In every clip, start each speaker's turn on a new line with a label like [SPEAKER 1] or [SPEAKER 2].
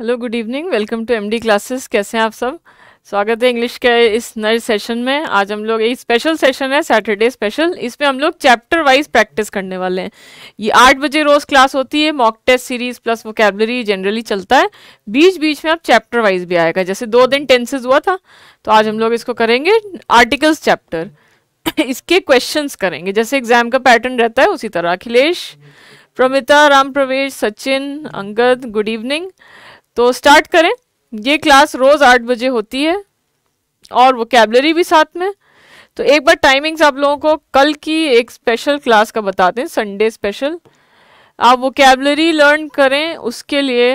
[SPEAKER 1] Hello good evening welcome to MD classes कैसे हैं आप सब स्वागत है इंग्लिश के इस नए सेशन में आज हम लोग एक स्पेशल सेशन है सैटरडे स्पेशल इसमें हम लोग चैप्टर वाइज प्रैक्टिस करने वाले हैं ये आठ बजे रोज़ क्लास होती है mock test series plus vocabulary generally चलता है बीच बीच में आप चैप्टर वाइज भी आएगा जैसे दो दिन टेंसेज हुआ था तो आज हम लोग इसको करेंगे आर्टिकल्स चैप्टर इसके क्वेश्चन करेंगे जैसे एग्जाम का पैटर्न रहता है उसी तरह अखिलेश प्रमिता राम प्रवेश सचिन अंगद गुड इवनिंग तो स्टार्ट करें ये क्लास रोज़ आठ बजे होती है और वो कैबलरी भी साथ में तो एक बार टाइमिंग्स आप लोगों को कल की एक स्पेशल क्लास का बता दें संडे स्पेशल आप वो कैबलरी लर्न करें उसके लिए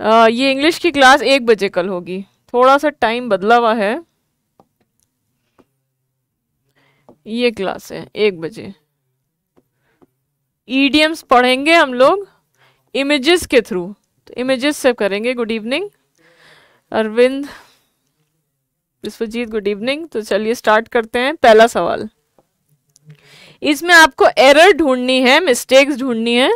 [SPEAKER 1] आ, ये इंग्लिश की क्लास एक बजे कल होगी थोड़ा सा टाइम बदला हुआ है ये क्लास है एक बजे ईडियम्स पढ़ेंगे हम लोग इमेजेस के थ्रू तो इमेजेस से करेंगे good evening Arvind Vishwajeet good evening तो चलिए स्टार्ट करते हैं पहला सवाल इसमें आपको एरर ढूंढनी है मिस्टेक्स ढूंढनी है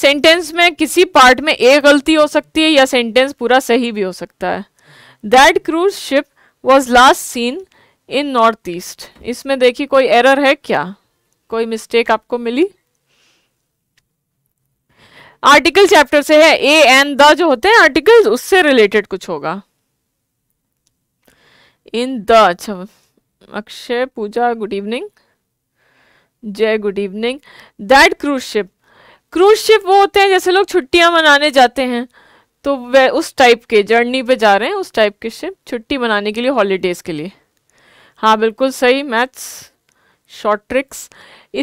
[SPEAKER 1] सेंटेंस में किसी पार्ट में ए गलती हो सकती है या सेंटेंस पूरा सही भी हो सकता है that cruise ship was last seen in north east इसमें देखिए कोई एरर है क्या कोई मिस्टेक आपको मिली आर्टिकल चैप्टर से है ए एन द जो होते हैं आर्टिकल्स उससे रिलेटेड कुछ होगा इन द अच्छा Akshay Pooja good evening Jay good evening that cruise ship cruise ship वो होते हैं जैसे लोग छुट्टियां मनाने जाते हैं तो वे उस टाइप के जर्नी पे जा रहे हैं उस टाइप के शिप छुट्टी मनाने के लिए हॉलीडेज के लिए हाँ बिल्कुल सही मैथ्स शॉर्ट ट्रिक्स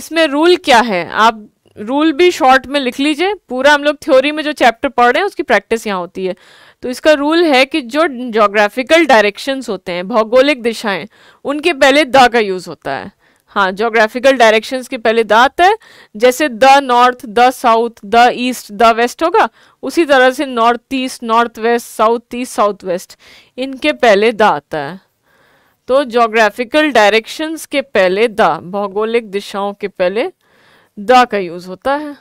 [SPEAKER 1] इसमें रूल क्या है आप रूल भी शॉर्ट में लिख लीजिए पूरा हम लोग थ्योरी में जो चैप्टर पढ़ रहे हैं उसकी प्रैक्टिस यहाँ होती है तो इसका रूल है कि जो जोग्राफिकल डायरेक्शंस होते हैं भौगोलिक दिशाएं उनके पहले द का यूज़ होता है हाँ जोग्राफिकल डायरेक्शंस के पहले द आता है जैसे the north the south the east the west होगा उसी तरह से north east north west south east south west इनके पहले द आता है तो जोग्राफिकल डायरेक्शंस के पहले द भौगोलिक दिशाओं के पहले द का यूज होता है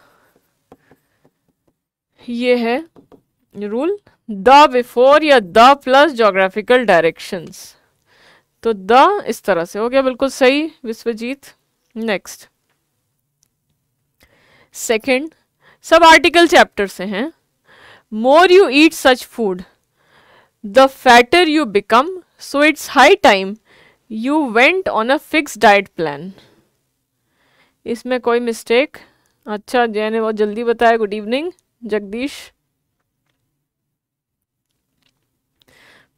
[SPEAKER 1] ये है रूल द बिफोर या द प्लस जोग्राफिकल डायरेक्शंस तो द इस तरह से हो गया बिल्कुल सही विश्वजीत नेक्स्ट सेकंड सब आर्टिकल चैप्टर से हैं more you eat such food the fatter you become so it's high time you went on a fix diet plan इसमें कोई मिस्टेक अच्छा जय ने बहुत जल्दी बताया good evening Jagdish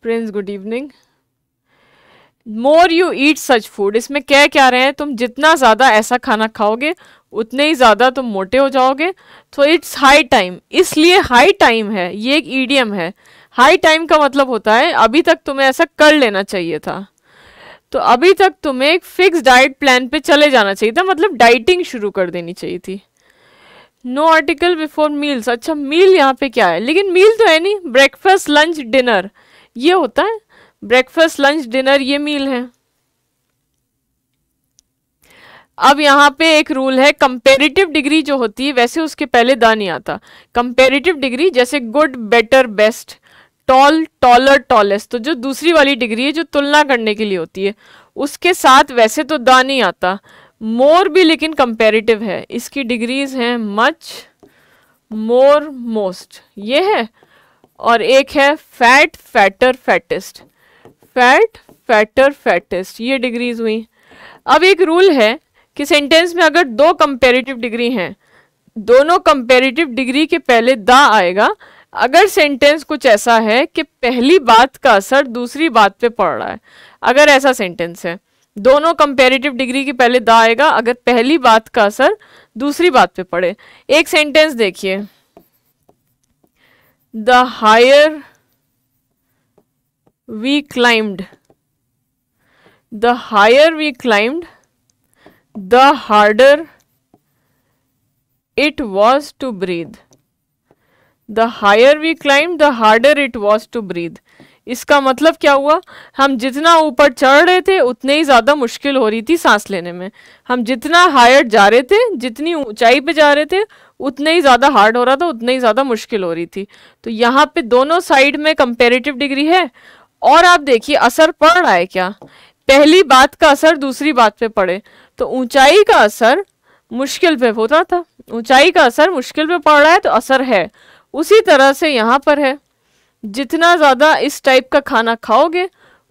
[SPEAKER 1] Prince good evening more you eat such food इसमें क्या क्या रहे हैं तुम जितना ज़्यादा ऐसा खाना खाओगे उतने ही ज़्यादा तुम मोटे हो जाओगे तो इट्स हाई टाइम इसलिए हाई टाइम है ये एक ईडियम है हाई टाइम का मतलब होता है अभी तक तुम्हें ऐसा कर लेना चाहिए था तो अभी तक तुम्हें एक फिक्स डाइट प्लान पे चले जाना चाहिए था मतलब डाइटिंग शुरू कर देनी चाहिए थी नो आर्टिकल बिफोर मील्स अच्छा मील यहाँ पे क्या है लेकिन मील तो है नहीं ब्रेकफास्ट लंच डिनर ये होता है ब्रेकफास्ट लंच डिनर ये मील है अब यहाँ पे एक रूल है कंपेरेटिव डिग्री जो होती है वैसे उसके पहले दा नहीं आता कंपेरेटिव डिग्री जैसे good better best tall taller tallest तो जो दूसरी वाली डिग्री है जो तुलना करने के लिए होती है उसके साथ वैसे तो द नहीं आता मोर भी लेकिन कंपेरेटिव है इसकी डिग्रीज हैं मच मोर मोस्ट ये है और एक है fat fatter fattest fat fatter fattest ये डिग्रीज हुई अब एक रूल है कि सेंटेंस में अगर दो कंपेरेटिव डिग्री हैं दोनों कंपेरेटिव डिग्री के पहले द आएगा अगर सेंटेंस कुछ ऐसा है कि पहली बात का असर दूसरी बात पे पड़ रहा है अगर ऐसा सेंटेंस है दोनों कंपेरेटिव डिग्री के पहले द आएगा अगर पहली बात का असर दूसरी बात पे पड़े एक सेंटेंस देखिए the higher we climbed the higher we climbed the harder it was to breathe the higher we climb the harder it was to breathe इसका मतलब क्या हुआ हम जितना ऊपर चढ़ रहे थे उतने ही ज़्यादा मुश्किल हो रही थी सांस लेने में हम जितना हायर जा रहे थे जितनी ऊंचाई पे जा रहे थे उतने ही ज़्यादा हार्ड हो रहा था उतने ही ज़्यादा मुश्किल हो रही थी तो यहाँ पे दोनों साइड में कंपेरेटिव डिग्री है और आप देखिए असर पड़ रहा है क्या पहली बात का असर दूसरी बात पर पड़े तो ऊँचाई का असर मुश्किल पर होता था ऊँचाई का असर मुश्किल पर पड़ रहा है तो असर है उसी तरह से यहाँ पर है जितना ज़्यादा इस टाइप का खाना खाओगे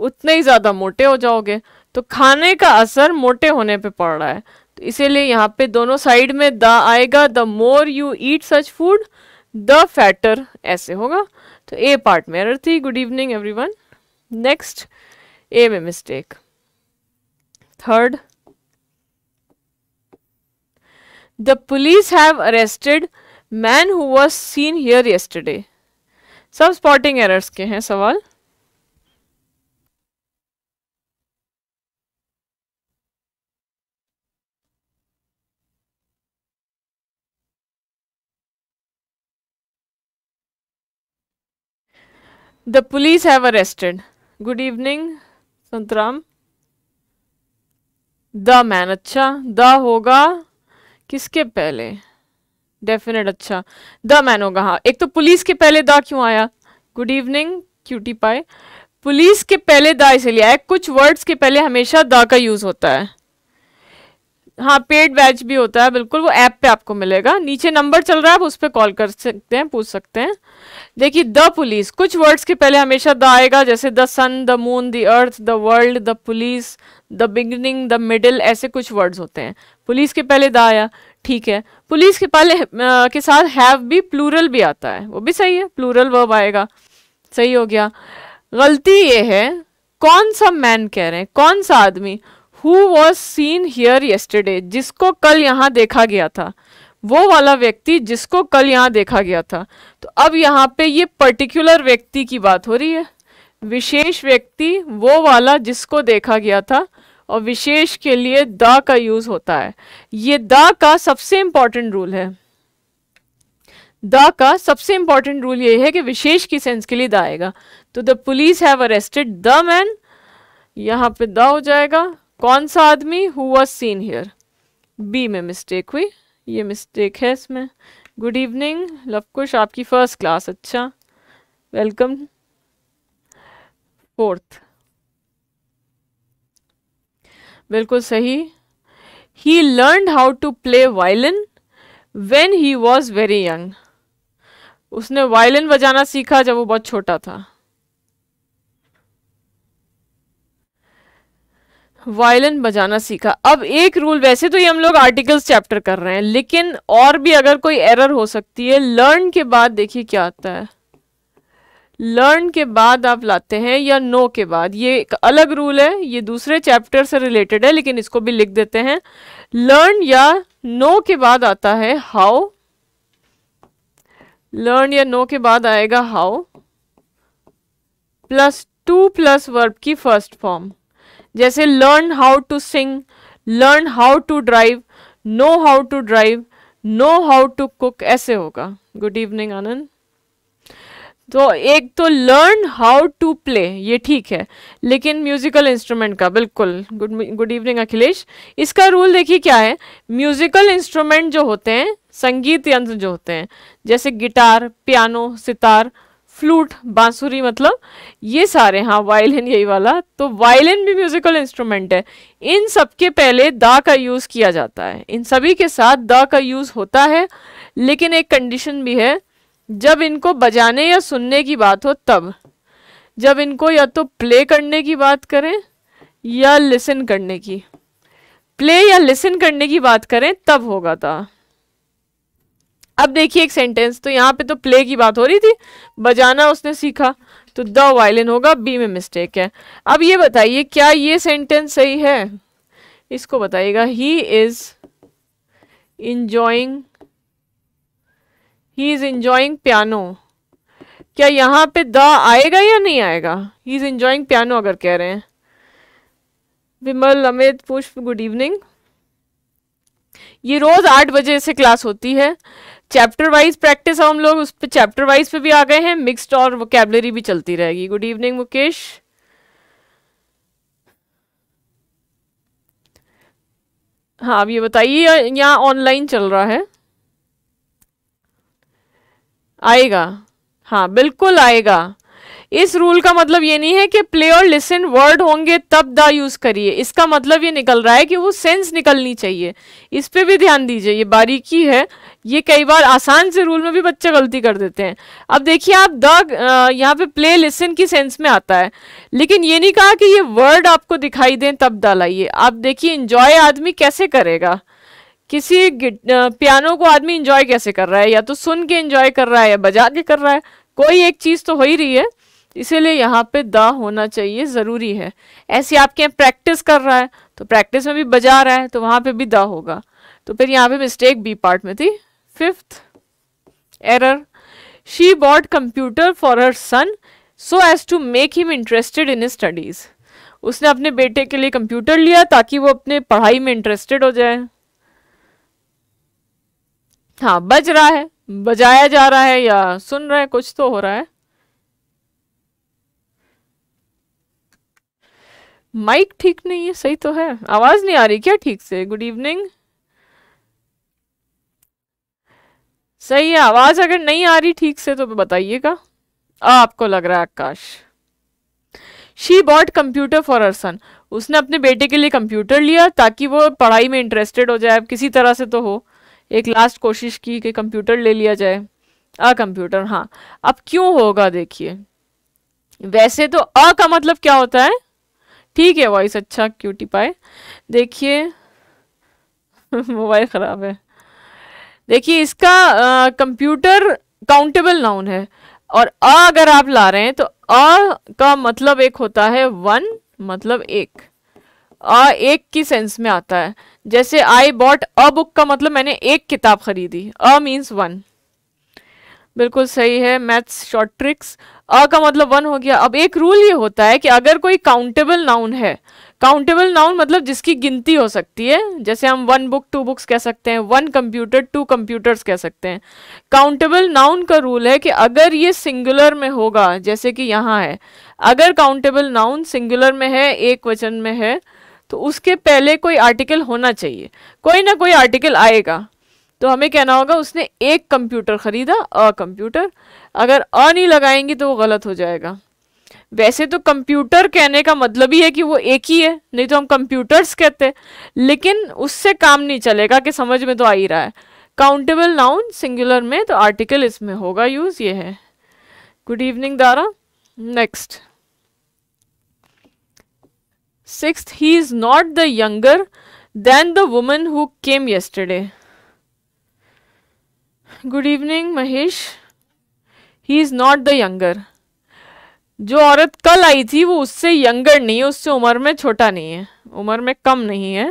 [SPEAKER 1] उतने ही ज़्यादा मोटे हो जाओगे तो खाने का असर मोटे होने पे पड़ रहा है तो इसीलिए यहाँ पे दोनों साइड में द आएगा the more you eat such food the fatter ऐसे होगा तो ए पार्ट में एरर थी good evening one next A में mistake third the police have arrested man who was seen here yesterday सब स्पॉटिंग एरर्स के हैं सवाल the police have arrested good evening Santram the man अच्छा द होगा किसके पहले डेफिनेट अच्छा द मैन होगा हाँ एक तो पुलिस के पहले द क्यों आया गुड इवनिंग क्यूटी पाए पुलिस के पहले द इसलिए आया कुछ वर्ड्स के पहले हमेशा द का यूज़ होता है हाँ पेड बैच भी होता है बिल्कुल वो ऐप पे आपको मिलेगा नीचे नंबर चल रहा है आप उस पर कॉल कर सकते हैं पूछ सकते हैं देखिए द पुलिस कुछ वर्ड्स के पहले हमेशा द आएगा जैसे the sun the moon the earth the world the police the beginning the middle ऐसे कुछ वर्ड्स होते हैं पुलिस के पहले द आया ठीक है पुलिस के पहले के साथ हैव भी प्लूरल भी आता है वो भी सही है प्लूरल वर्ब आएगा सही हो गया गलती ये है कौन सा मैन कह रहे हैं कौन सा आदमी who was seen here yesterday जिसको कल यहाँ देखा गया था वो वाला व्यक्ति जिसको कल यहाँ देखा गया था तो अब यहाँ पे ये पर्टिकुलर व्यक्ति की बात हो रही है विशेष व्यक्ति वो वाला जिसको देखा गया था और विशेष के लिए द का यूज होता है ये द का सबसे इंपॉर्टेंट रूल है द का सबसे इंपॉर्टेंट रूल ये है कि विशेष की सेंस के लिए द आएगा तो the police have arrested the man यहाँ पे द हो जाएगा कौन सा आदमी who was seen here B में मिस्टेक हुई ये मिस्टेक है इसमें गुड इवनिंग लवकुश आपकी फर्स्ट क्लास अच्छा वेलकम फोर्थ बिल्कुल सही he learn how to play violin when he was very young उसने वायलिन बजाना सीखा जब वो बहुत छोटा था वायलिन बजाना सीखा अब एक रूल वैसे तो ये हम लोग आर्टिकल्स चैप्टर कर रहे हैं लेकिन और भी अगर कोई एरर हो सकती है लर्न के बाद देखिए क्या आता है लर्न के बाद आप लाते हैं या नो के बाद ये एक अलग रूल है ये दूसरे चैप्टर से रिलेटेड है लेकिन इसको भी लिख देते हैं लर्न या नो के बाद आता है हाउ लर्न या नो के बाद आएगा how plus to plus verb की फर्स्ट फॉर्म जैसे learn how to sing learn how to drive know how to drive know how to cook ऐसे होगा गुड इवनिंग आनंद तो एक तो लर्न हाउ टू प्ले ये ठीक है लेकिन म्यूजिकल इंस्ट्रूमेंट का बिल्कुल गुड गुड इवनिंग अखिलेश इसका रूल देखिए क्या है म्यूजिकल इंस्ट्रूमेंट जो होते हैं संगीत यंत्र जो होते हैं जैसे गिटार पियानो सितार फ्लूट बांसुरी मतलब ये सारे हाँ वायलिन यही वाला तो वायलिन भी म्यूजिकल इंस्ट्रूमेंट है इन सब के पहले दा का यूज़ किया जाता है इन सभी के साथ दा का यूज़ होता है लेकिन एक कंडीशन भी है जब इनको बजाने या सुनने की बात हो तब जब इनको या तो प्ले करने की बात करें या लिसन करने की प्ले या लिसन करने की बात करें तब होगा था अब देखिए एक सेंटेंस तो यहाँ पे तो प्ले की बात हो रही थी बजाना उसने सीखा तो द वायलिन होगा बी में मिस्टेक है अब ये बताइए क्या ये सेंटेंस सही है इसको बताइएगा he is enjoying he is enjoying piano क्या यहाँ पे द आएगा या नहीं आएगा ही इज़ इंजॉइंग पियानो अगर कह रहे हैं विमल अमित पुष्प गुड इवनिंग ये रोज़ आठ बजे से क्लास होती है चैप्टर वाइज प्रैक्टिस हम लोग उस पर चैप्टर वाइज पे भी आ गए हैं मिक्स्ड और वोकेबलरी भी चलती रहेगी गुड इवनिंग मुकेश हाँ अब ये बताइए यहाँ ऑनलाइन चल रहा है आएगा हाँ बिल्कुल आएगा इस रूल का मतलब ये नहीं है कि प्ले और लिसन वर्ड होंगे तब द यूज़ करिए इसका मतलब ये निकल रहा है कि वो सेंस निकलनी चाहिए इस पर भी ध्यान दीजिए ये बारीकी है ये कई बार आसान से रूल में भी बच्चे गलती कर देते हैं अब देखिए आप द यहाँ पे प्ले लिसन की सेंस में आता है लेकिन ये नहीं कहा कि ये वर्ड आपको दिखाई दें तब द लाइए आप देखिए इंजॉय आदमी कैसे करेगा किसी पियानो को आदमी इंजॉय कैसे कर रहा है या तो सुन के इंजॉय कर रहा है या बजा के कर रहा है कोई एक चीज़ तो हो ही रही है इसीलिए यहाँ पे द होना चाहिए ज़रूरी है ऐसे आपके यहाँ प्रैक्टिस कर रहा है तो प्रैक्टिस में भी बजा रहा है तो वहाँ पे भी द होगा तो फिर यहाँ पे मिस्टेक बी पार्ट में थी fifth error she bought computer for her son so as to make him interested in studies उसने अपने बेटे के लिए कंप्यूटर लिया ताकि वो अपने पढ़ाई में इंटरेस्टेड हो जाए हाँ बज रहा है बजाया जा रहा है या सुन रहे कुछ तो हो रहा है माइक ठीक नहीं है सही तो है आवाज नहीं आ रही क्या ठीक से गुड इवनिंग सही है आवाज अगर नहीं आ रही ठीक से तो बताइएगा आपको लग रहा है Akash she bought computer for her son उसने अपने बेटे के लिए कंप्यूटर लिया ताकि वो पढ़ाई में इंटरेस्टेड हो जाए किसी तरह से तो हो एक लास्ट कोशिश की कि कंप्यूटर ले लिया जाए अ कंप्यूटर हाँ अब क्यों होगा देखिए वैसे तो अ का मतलब क्या होता है ठीक है वॉइस अच्छा क्यूटी पाए देखिए मोबाइल ख़राब है देखिए इसका कंप्यूटर काउंटेबल नाउन है और अ अगर आप ला रहे हैं तो अ का मतलब एक होता है वन मतलब एक अ एक की सेंस में आता है जैसे आई बॉट अ बुक का मतलब मैंने एक किताब खरीदी अ मीन्स वन बिल्कुल सही है मैथ्स शॉर्ट ट्रिक्स अ का मतलब वन हो गया अब एक रूल ये होता है कि अगर कोई काउंटेबल नाउन है काउंटेबल नाउन मतलब जिसकी गिनती हो सकती है जैसे हम वन बुक टू बुक्स कह सकते हैं वन कंप्यूटर टू कंप्यूटर्स कह सकते हैं काउंटेबल नाउन का रूल है कि अगर ये सिंगुलर में होगा जैसे कि यहाँ है अगर काउंटेबल नाउन सिंगुलर में है एक में है तो उसके पहले कोई आर्टिकल होना चाहिए कोई ना कोई आर्टिकल आएगा तो हमें कहना होगा उसने एक कंप्यूटर ख़रीदा अ कंप्यूटर अगर अ नहीं लगाएंगी तो वो गलत हो जाएगा वैसे तो कंप्यूटर कहने का मतलब ही है कि वो एक ही है नहीं तो हम कंप्यूटर्स कहते लेकिन उससे काम नहीं चलेगा कि समझ में तो आ ही रहा है काउंटेबल नाउन सिंगुलर में तो आर्टिकल इसमें होगा यूज़ ये है good evening Dara next Sixth, he is not the younger than the woman who came yesterday. Good evening, Mahesh. He is not the younger. जो औरत कल आई थी वो उससे यंगर नहीं है उससे उम्र में छोटा नहीं है उम्र में कम नहीं है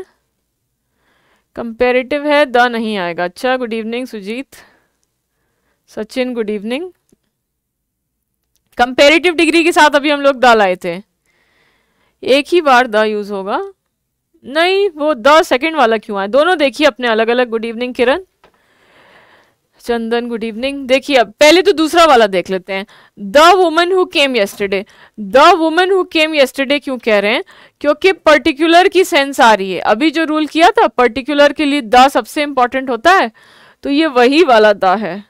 [SPEAKER 1] कंपेरेटिव है द नहीं आएगा अच्छा good evening Sujeet Sachin good evening comparative degree के साथ अभी हम लोग द लाए थे एक ही बार द यूज़ होगा नहीं वो द सेकंड वाला क्यों आए दोनों देखिए अपने अलग अलग good evening Kiran Chandan good evening देखिए अब पहले तो दूसरा वाला देख लेते हैं the woman who came yesterday the woman who came yesterday क्यों कह रहे हैं क्योंकि पर्टिकुलर की सेंस आ रही है अभी जो रूल किया था पर्टिकुलर के लिए द सबसे इंपॉर्टेंट होता है तो ये वही वाला द है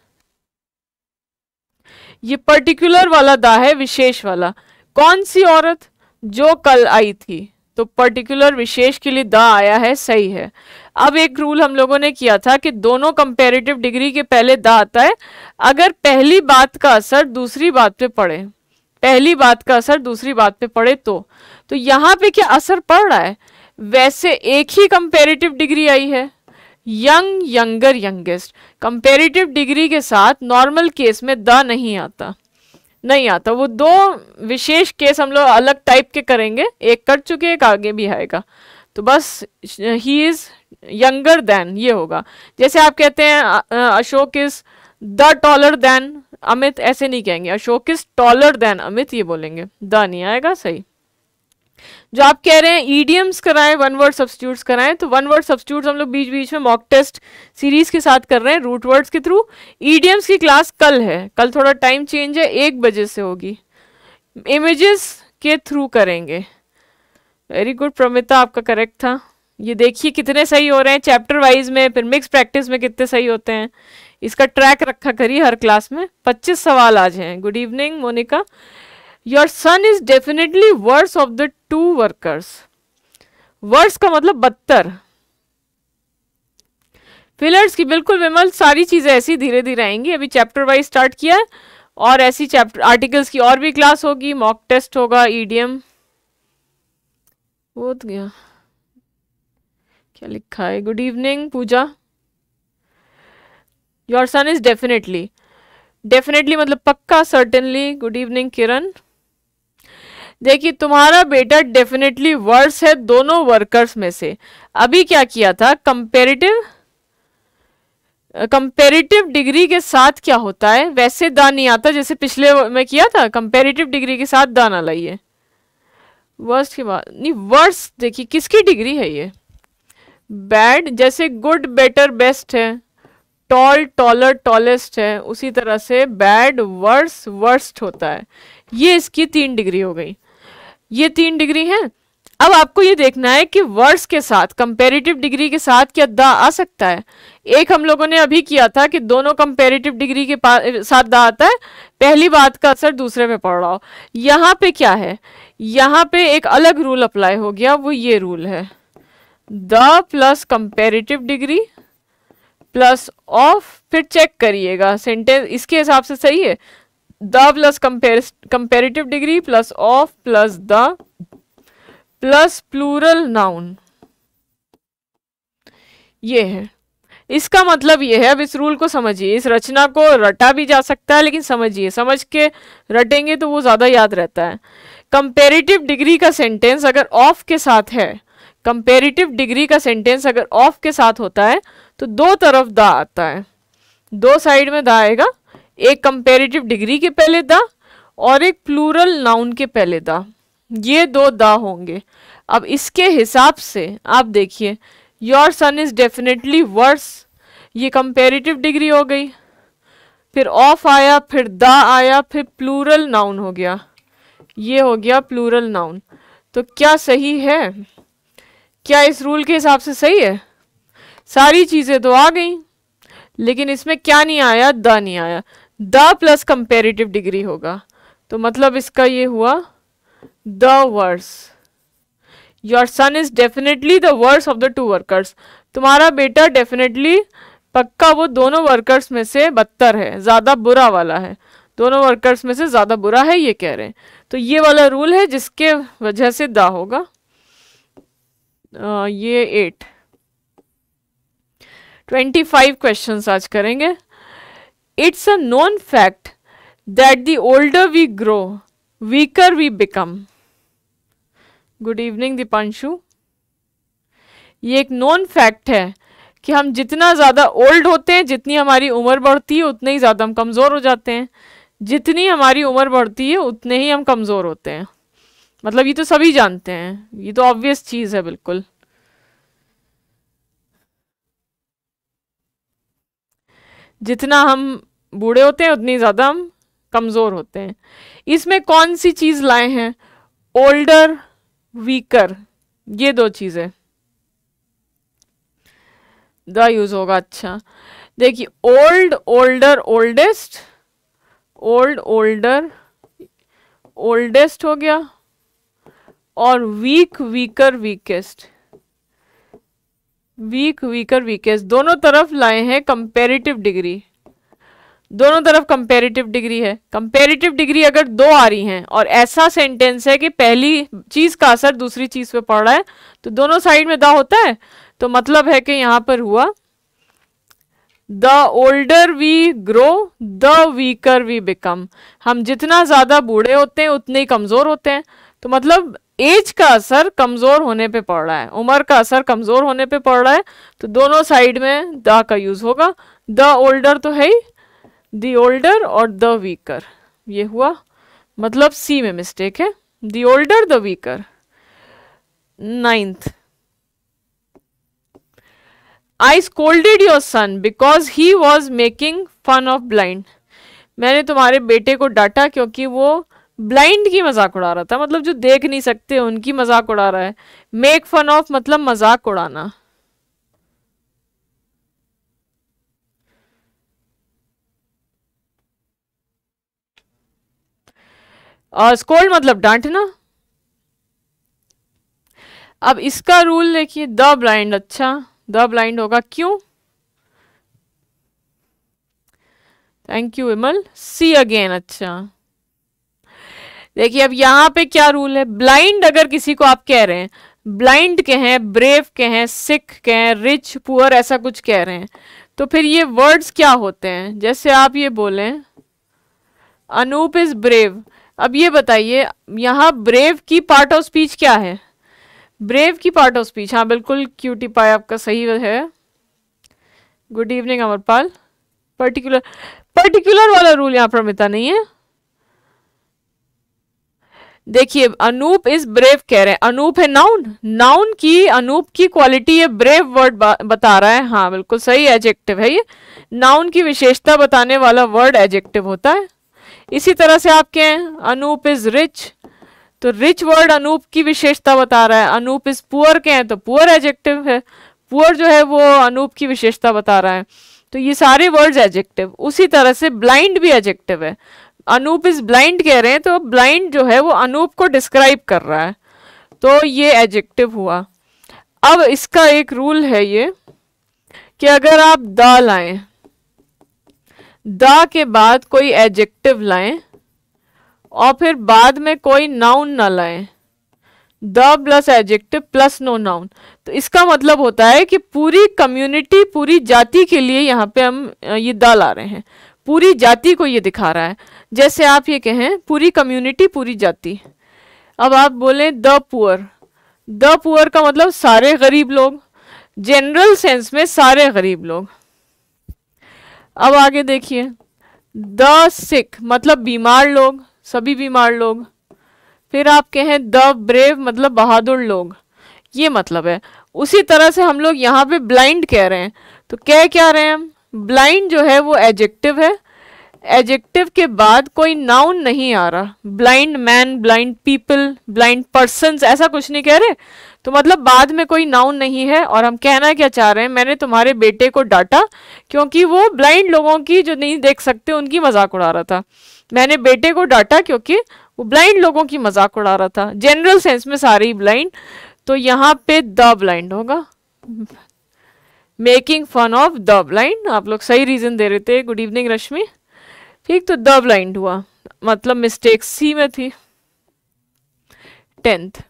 [SPEAKER 1] ये पर्टिकुलर वाला द है विशेष वाला कौन सी औरत जो कल आई थी तो पर्टिकुलर विशेष के लिए द आया है सही है अब एक रूल हम लोगों ने किया था कि दोनों कंपेरेटिव डिग्री के पहले द आता है अगर पहली बात का असर दूसरी बात पे पड़े पहली बात का असर दूसरी बात पे पड़े तो तो यहाँ पे क्या असर पड़ रहा है वैसे एक ही कंपेरेटिव डिग्री आई है young younger youngest comparative degree के साथ नॉर्मल केस में द नहीं आता नहीं आता वो दो विशेष केस हम लोग अलग टाइप के करेंगे एक कट चुके एक आगे भी आएगा तो बस ही इज़ यंगर देन ये होगा जैसे आप कहते हैं Ashok is the taller than Amit ऐसे नहीं कहेंगे Ashok is taller than Amit ये बोलेंगे द नहीं आएगा सही जो आप कह रहे हैं ईडीएम्स e कराएं वन वर्ड सब्सिट्यूट्स कराएं तो वन वर्ड सब्सिट्यूट्स हम लोग बीच बीच में मॉक टेस्ट सीरीज के साथ कर रहे हैं रूट वर्ड्स के थ्रू ईडीएम्स e की क्लास कल है कल थोड़ा टाइम चेंज है एक बजे से होगी इमेजेस के थ्रू करेंगे वेरी गुड प्रमिता आपका करेक्ट था ये देखिए कितने सही हो रहे हैं चैप्टर वाइज में फिर मिक्स प्रैक्टिस में कितने सही होते हैं इसका ट्रैक रखा करिए हर क्लास में 25 सवाल आज हैं good evening Monika your son is definitely worse of the two workers words का मतलब बदतर फिलर्स की बिल्कुल विमल सारी चीज़ें ऐसी धीरे धीरे आएंगी अभी चैप्टर वाइज स्टार्ट किया और ऐसी चैप्टर आर्टिकल्स की और भी क्लास होगी मॉक टेस्ट होगा ईडीएम e वो तो गया क्या लिखा है good evening Pooja your son is definitely definitely मतलब पक्का सर्टेनली गुड इवनिंग किरण देखिए तुम्हारा बेटा डेफिनेटली वर्स है दोनों वर्कर्स में से अभी क्या किया था कंपेरेटिव कंपेरेटिव डिग्री के साथ क्या होता है वैसे दान नहीं आता जैसे पिछले में किया था कंपेरेटिव डिग्री के साथ आ लाइए वर्स की बात नहीं वर्स देखिए किसकी डिग्री है ये बैड जैसे गुड बेटर बेस्ट है टॉल टॉलर टॉलेस्ट है उसी तरह से बैड वर्स वर्स्ट होता है ये इसकी तीन डिग्री हो गई ये तीन डिग्री हैं अब आपको ये देखना है कि वर्ड्स के साथ कंपेरेटिव डिग्री के साथ क्या दा आ सकता है एक हम लोगों ने अभी किया था कि दोनों कंपेरेटिव डिग्री के साथ दा आता है पहली बात का असर दूसरे पे पड़ रहा हो यहाँ पे क्या है यहाँ पे एक अलग रूल अप्लाई हो गया वो ये रूल है the plus comparative degree plus of फिर चेक करिएगा सेंटेंस इसके हिसाब से सही है the plus comparative degree plus of plus the plus plural noun ये है इसका मतलब ये है अब इस रूल को समझिए इस रचना को रटा भी जा सकता है लेकिन समझिए समझ के रटेंगे तो वो ज़्यादा याद रहता है कंपेरेटिव डिग्री का सेंटेंस अगर ऑफ के साथ है कंपेरेटिव डिग्री का सेंटेंस अगर ऑफ के साथ होता है तो दो तरफ दा आता है दो साइड में दा आएगा एक कंपेरेटिव डिग्री के पहले दा और एक प्लूरल नाउन के पहले दा ये दो दा होंगे अब इसके हिसाब से आप देखिए your son is definitely worse ये कंपेरेटिव डिग्री हो गई फिर ऑफ आया फिर द आया फिर प्लूरल नाउन हो गया ये हो गया प्लूरल नाउन तो क्या सही है क्या इस रूल के हिसाब से सही है सारी चीज़ें तो आ गई लेकिन इसमें क्या नहीं आया द नहीं आया द प्लस कंपेरेटिव डिग्री होगा तो मतलब इसका ये हुआ the worse your son is definitely the worse of the two workers तुम्हारा बेटा डेफिनेटली पक्का वो दोनों वर्कर्स में से बदतर है ज़्यादा बुरा वाला है दोनों वर्कर्स में से ज़्यादा बुरा है ये कह रहे हैं तो ये वाला रूल है जिसके वजह से द होगा आ, ये एट ट्वेंटी फाइव क्वेश्चन आज करेंगे it's a known fact that the older we grow weaker we become good evening Deepanshu ये एक नॉन फैक्ट है कि हम जितना ज़्यादा ओल्ड होते हैं जितनी हमारी उम्र बढ़ती है उतने ही ज़्यादा हम कमज़ोर हो जाते हैं जितनी हमारी उम्र बढ़ती है उतने ही हम कमज़ोर होते हैं मतलब ये तो सभी जानते हैं ये तो ऑब्वियस चीज़ है बिल्कुल जितना हम बूढ़े होते हैं उतनी ज़्यादा हम कमज़ोर होते हैं इसमें कौन सी चीज़ लाए हैं ओल्डर वीकर ये दो चीज़ें द यूज़ होगा अच्छा देखिए old older oldest old older oldest हो गया और weak weaker weakest weak weaker weakest दोनों तरफ लाए हैं कंपेरेटिव डिग्री दोनों तरफ कंपेरेटिव डिग्री है कंपेरेटिव डिग्री अगर दो आ रही हैं और ऐसा सेंटेंस है कि पहली चीज का असर दूसरी चीज पे पड़ रहा है तो दोनों साइड में द होता है तो मतलब है कि यहाँ पर हुआ the older we grow the weaker we become हम जितना ज़्यादा बूढ़े होते हैं उतने ही कमज़ोर होते हैं तो मतलब एज का असर कमज़ोर होने पे पड़ रहा है उम्र का असर कमज़ोर होने पे पड़ रहा है तो दोनों साइड में द का यूज़ होगा द ओल्डर तो है ही द ओल्डर और द वीकर ये हुआ मतलब सी में मिस्टेक है the older the weaker ninth I scolded your son because he was making fun of blind मैंने तुम्हारे बेटे को डांटा क्योंकि वो ब्लाइंड की मजाक उड़ा रहा था मतलब जो देख नहीं सकते उनकी मजाक उड़ा रहा है मेक फन ऑफ मतलब मजाक उड़ाना और स्कोल्ड मतलब डांटना अब इसका रूल देखिए द ब्लाइंड अच्छा द ब्लाइंड होगा क्यों thank you Vimal see again अच्छा देखिए अब यहाँ पे क्या रूल है ब्लाइंड अगर किसी को आप कह रहे हैं ब्लाइंड के हैं ब्रेव के हैं सिख के हैं रिच पुअर ऐसा कुछ कह रहे हैं तो फिर ये वर्ड्स क्या होते हैं जैसे आप ये बोलें अनूप इज ब्रेव अब ये बताइए यहाँ ब्रेव की पार्ट ऑफ स्पीच क्या है ब्रेव की पार्ट ऑफ स्पीच हाँ बिल्कुल क्यूटी पाई आपका सही है good evening Amarpal particular particular वाला रूल यहाँ पर मिता नहीं है देखिए अनूप इज ब्रेव कह रहे हैं अनूप है नाउन नाउन की अनूप की क्वालिटी ये ब्रेव वर्ड बता रहा है हाँ बिल्कुल सही एजेक्टिव है ये नाउन की विशेषता बताने वाला वर्ड एजेक्टिव होता है इसी तरह से आपके हैं अनूप इज रिच तो रिच वर्ड अनूप की विशेषता बता रहा है अनूप इज पुअर के हैं तो पुअर एजेक्टिव है पुअर जो है वो अनूप की विशेषता बता रहा है तो ये सारे वर्ड्स एजेक्टिव उसी तरह से ब्लाइंड भी एजेक्टिव है अनूप इज ब्लाइंड कह रहे हैं तो ब्लाइंड जो है वो अनूप को डिस्क्राइब कर रहा है तो ये एडजेक्टिव हुआ अब इसका एक रूल है ये कि अगर आप द लाएं द के बाद कोई एडजेक्टिव लाएं और फिर बाद में कोई नाउन ना लाएं the plus adjective plus no noun तो इसका मतलब होता है कि पूरी कम्युनिटी पूरी जाति के लिए यहाँ पे हम ये द ला रहे हैं पूरी जाति को ये दिखा रहा है जैसे आप ये कहें पूरी कम्युनिटी पूरी जाति अब आप बोलें द पुअर द पुअर का मतलब सारे गरीब लोग जनरल सेंस में सारे गरीब लोग अब आगे देखिए द सिख मतलब बीमार लोग सभी बीमार लोग फिर आप कहें द ब्रेव मतलब बहादुर लोग ये मतलब है उसी तरह से हम लोग यहाँ पे ब्लाइंड कह रहे हैं तो कह क्या रहे हैं हम ब्लाइंड जो है वो एडजेक्टिव है एडजेक्टिव के बाद कोई नाउन नहीं आ रहा blind man blind people blind person ऐसा कुछ नहीं कह रहे तो मतलब बाद में कोई नाउन नहीं है और हम कहना क्या चाह रहे हैं मैंने तुम्हारे बेटे को डांटा क्योंकि वो ब्लाइंड लोगों की जो नहीं देख सकते उनकी मजाक उड़ा रहा था मैंने बेटे को डांटा क्योंकि वो ब्लाइंड लोगों की मजाक उड़ा रहा था जनरल सेंस में सारे ही ब्लाइंड तो यहाँ पे द ब्लाइंड होगा making fun of the blind आप लोग सही रीज़न दे रहे थे गुड इवनिंग रश्मि ठीक तो द ब्लाइंड हुआ मतलब मिस्टेक सी में थी tenth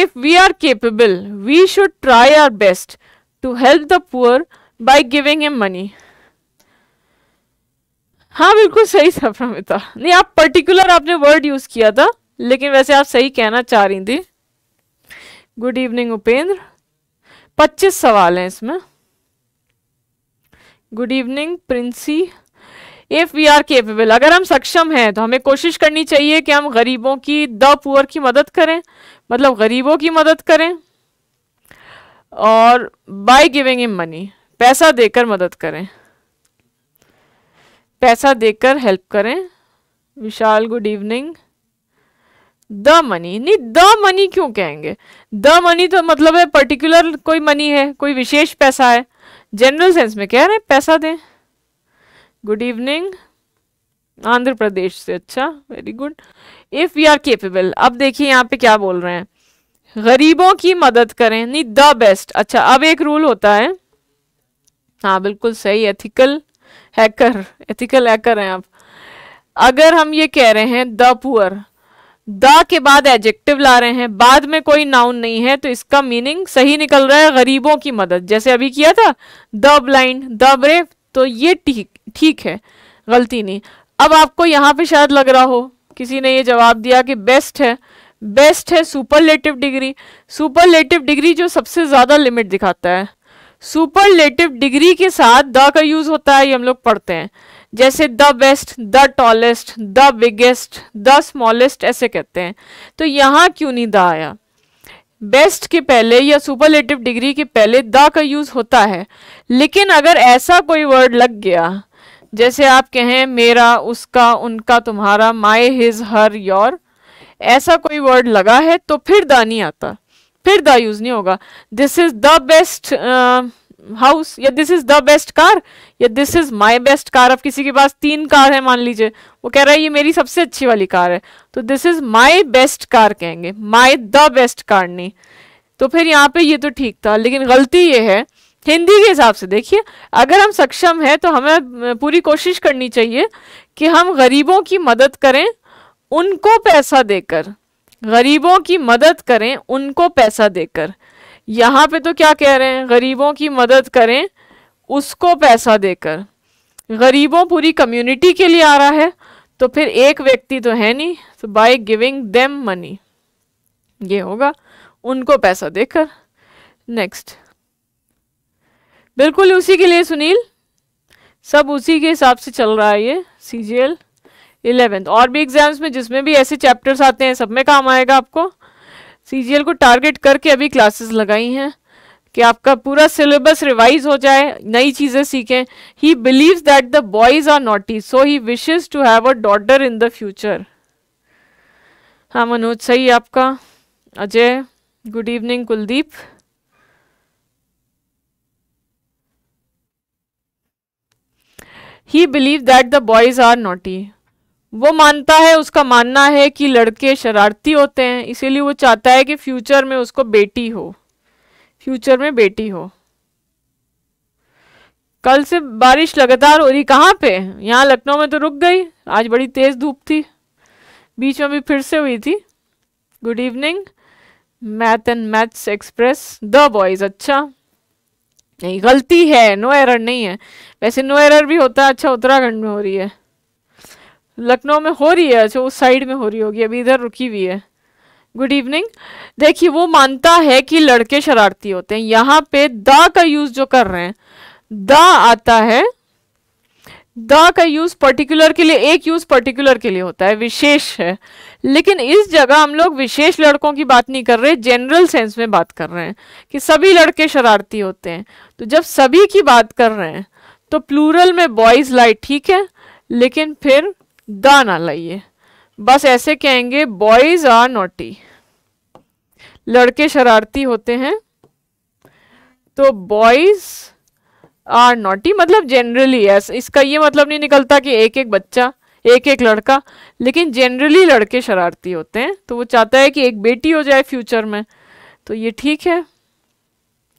[SPEAKER 1] if we are capable we should try our best to help the poor by giving them money हाँ बिल्कुल सही था प्रमिता नहीं आप पर्टिकुलर आपने वर्ड यूज किया था लेकिन वैसे आप सही कहना चाह रही थी गुड इवनिंग उपेंद्र पच्चीस सवाल हैं इसमें good evening Princy if we are capable अगर हम सक्षम हैं तो हमें कोशिश करनी चाहिए कि हम गरीबों की द पुअर की मदद करें मतलब गरीबों की मदद करें और बाय गिविंग इम मनी पैसा देकर मदद करें पैसा देकर हेल्प करें Vishal good evening the money नहीं द मनी क्यों कहेंगे द मनी तो मतलब है पर्टिकुलर कोई मनी है कोई विशेष पैसा है जनरल सेंस में कह रहे हैं पैसा दें गुड इवनिंग आंध्र प्रदेश से अच्छा very good if we are capable अब देखिए यहाँ पे क्या बोल रहे हैं गरीबों की मदद करें नहीं द बेस्ट अच्छा अब एक रूल होता है हाँ बिल्कुल सही एथिकल हैकर एथिकल हैकर हैं आप अगर हम ये कह रहे हैं द पुअर द के बाद एडजेक्टिव ला रहे हैं बाद में कोई नाउन नहीं है तो इसका मीनिंग सही निकल रहा है गरीबों की मदद जैसे अभी किया था द ब्लाइंड द ब्रेव तो ये ठीक ठीक है गलती नहीं अब आपको यहाँ पे शायद लग रहा हो किसी ने ये जवाब दिया कि बेस्ट है बेस्ट है सुपरलेटिव डिग्री सुपरलेटिव डिग्री जो सबसे ज़्यादा लिमिट दिखाता है सुपरलेटिव डिग्री के साथ द का यूज़ होता है ये हम लोग पढ़ते हैं जैसे the best the tallest the biggest the smallest ऐसे कहते हैं तो यहाँ क्यों नहीं द आया बेस्ट के पहले या सुपरलेटिव डिग्री के पहले द का यूज़ होता है लेकिन अगर ऐसा कोई वर्ड लग गया जैसे आप कहें मेरा उसका उनका तुम्हारा माई हिज हर योर ऐसा कोई वर्ड लगा है तो फिर द नहीं आता फिर द यूज नहीं होगा this is the best house या this is the best car या this is my best car अब किसी के पास तीन कार है मान लीजिए वो कह रहा है ये मेरी सबसे अच्छी वाली कार है तो this is my best car कहेंगे माई द बेस्ट कार नहीं तो फिर यहाँ पे ये तो ठीक था लेकिन गलती ये है हिंदी के हिसाब से देखिए अगर हम सक्षम हैं तो हमें पूरी कोशिश करनी चाहिए कि हम गरीबों की मदद करें उनको पैसा देकर गरीबों की मदद करें उनको पैसा देकर यहाँ पे तो क्या कह रहे हैं गरीबों की मदद करें उसको पैसा देकर गरीबों पूरी कम्युनिटी के लिए आ रहा है तो फिर एक व्यक्ति तो है नहीं तो बाय गिविंग देम मनी ये होगा उनको पैसा देकर नेक्स्ट बिल्कुल उसी के लिए सुनील सब उसी के हिसाब से चल रहा है ये सी जी एल इलेवेंथ और भी एग्जाम्स में जिसमें भी ऐसे चैप्टर्स आते हैं सब में काम आएगा आपको सी जी एल को टारगेट करके अभी क्लासेस लगाई हैं कि आपका पूरा सिलेबस रिवाइज हो जाए नई चीज़ें सीखें he believes that the boys are naughty so he wishes to have a daughter in the future हाँ मनोज सही आपका Ajay good evening Kuldeep he believe that the boys are naughty वो मानता है उसका मानना है कि लड़के शरारती होते हैं इसीलिए वो चाहता है कि फ्यूचर में उसको बेटी हो फ्यूचर में बेटी हो कल से बारिश लगातार हो रही कहाँ पे यहाँ लखनऊ में तो रुक गई आज बड़ी तेज़ धूप थी बीच में भी फिर से हुई थी good evening math and maths express the boys अच्छा नहीं गलती है नो एरर नहीं है वैसे नो एरर भी होता है अच्छा उत्तराखंड में हो रही है लखनऊ में हो रही है अच्छा उस साइड में हो रही होगी अभी इधर रुकी हुई है गुड इवनिंग देखिए वो मानता है कि लड़के शरारती होते हैं यहाँ पे द का यूज़ जो कर रहे हैं द आता है द का यूज़ पर्टिकुलर के लिए एक यूज़ पर्टिकुलर के लिए होता है विशेष है लेकिन इस जगह हम लोग विशेष लड़कों की बात नहीं कर रहे जनरल सेंस में बात कर रहे हैं कि सभी लड़के शरारती होते हैं तो जब सभी की बात कर रहे हैं तो प्लूरल में बॉयज़ लाई ठीक है लेकिन फिर द ना लाइए बस ऐसे कहेंगे बॉयज़ आर नोटी लड़के शरारती होते हैं तो बॉयज़ आर नॉटी मतलब जनरली ऐसा इसका ये मतलब नहीं निकलता कि एक एक बच्चा एक एक लड़का लेकिन जनरली लड़के शरारती होते हैं तो वो चाहता है कि एक बेटी हो जाए फ्यूचर में तो ये ठीक है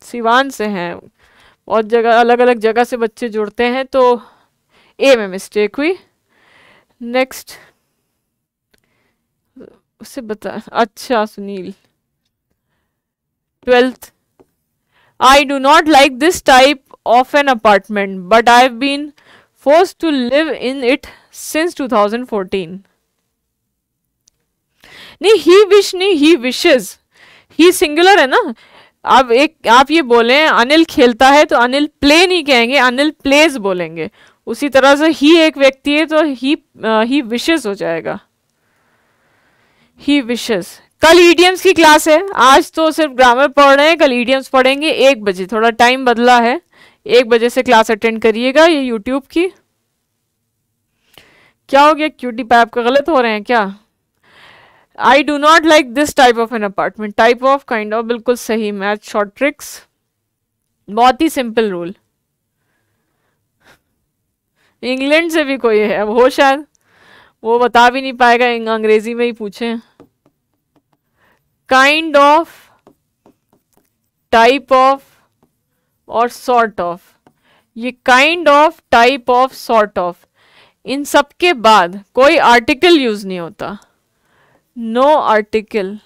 [SPEAKER 1] सिवान से हैं बहुत जगह अलग अलग जगह से बच्चे जुड़ते हैं तो ए में मिस्टेक हुई नेक्स्ट उसे बता अच्छा Sunil twelfth I do not like this type of an apartment but I have been force to live in it since 2014 नहीं ही विश नहीं ही विशेज ही सिंगुलर है ना अब एक आप ये बोले अनिल खेलता है तो अनिल प्ले नहीं कहेंगे अनिल प्लेज बोलेंगे उसी तरह से ही एक व्यक्ति है तो ही ही विशेज हो जाएगा ही विशेज कल ईडियम्स की क्लास है आज तो सिर्फ ग्रामर पढ़ रहे हैं कल ईडियम्स पढ़ेंगे एक बजे थोड़ा टाइम बदला है एक बजे से क्लास अटेंड करिएगा ये यूट्यूब की क्या हो गया क्यूटी पैप का गलत हो रहे हैं क्या I do not like this type of an apartment type of kind of बिल्कुल सही मैच शॉर्ट ट्रिक्स बहुत ही सिंपल रूल इंग्लैंड से भी कोई है हो शायद वो बता भी नहीं पाएगा अंग्रेजी में ही पूछे काइंड ऑफ टाइप ऑफ और सॉर्ट ऑफ ये kind of type of sort of इन सब के बाद कोई आर्टिकल यूज नहीं होता no article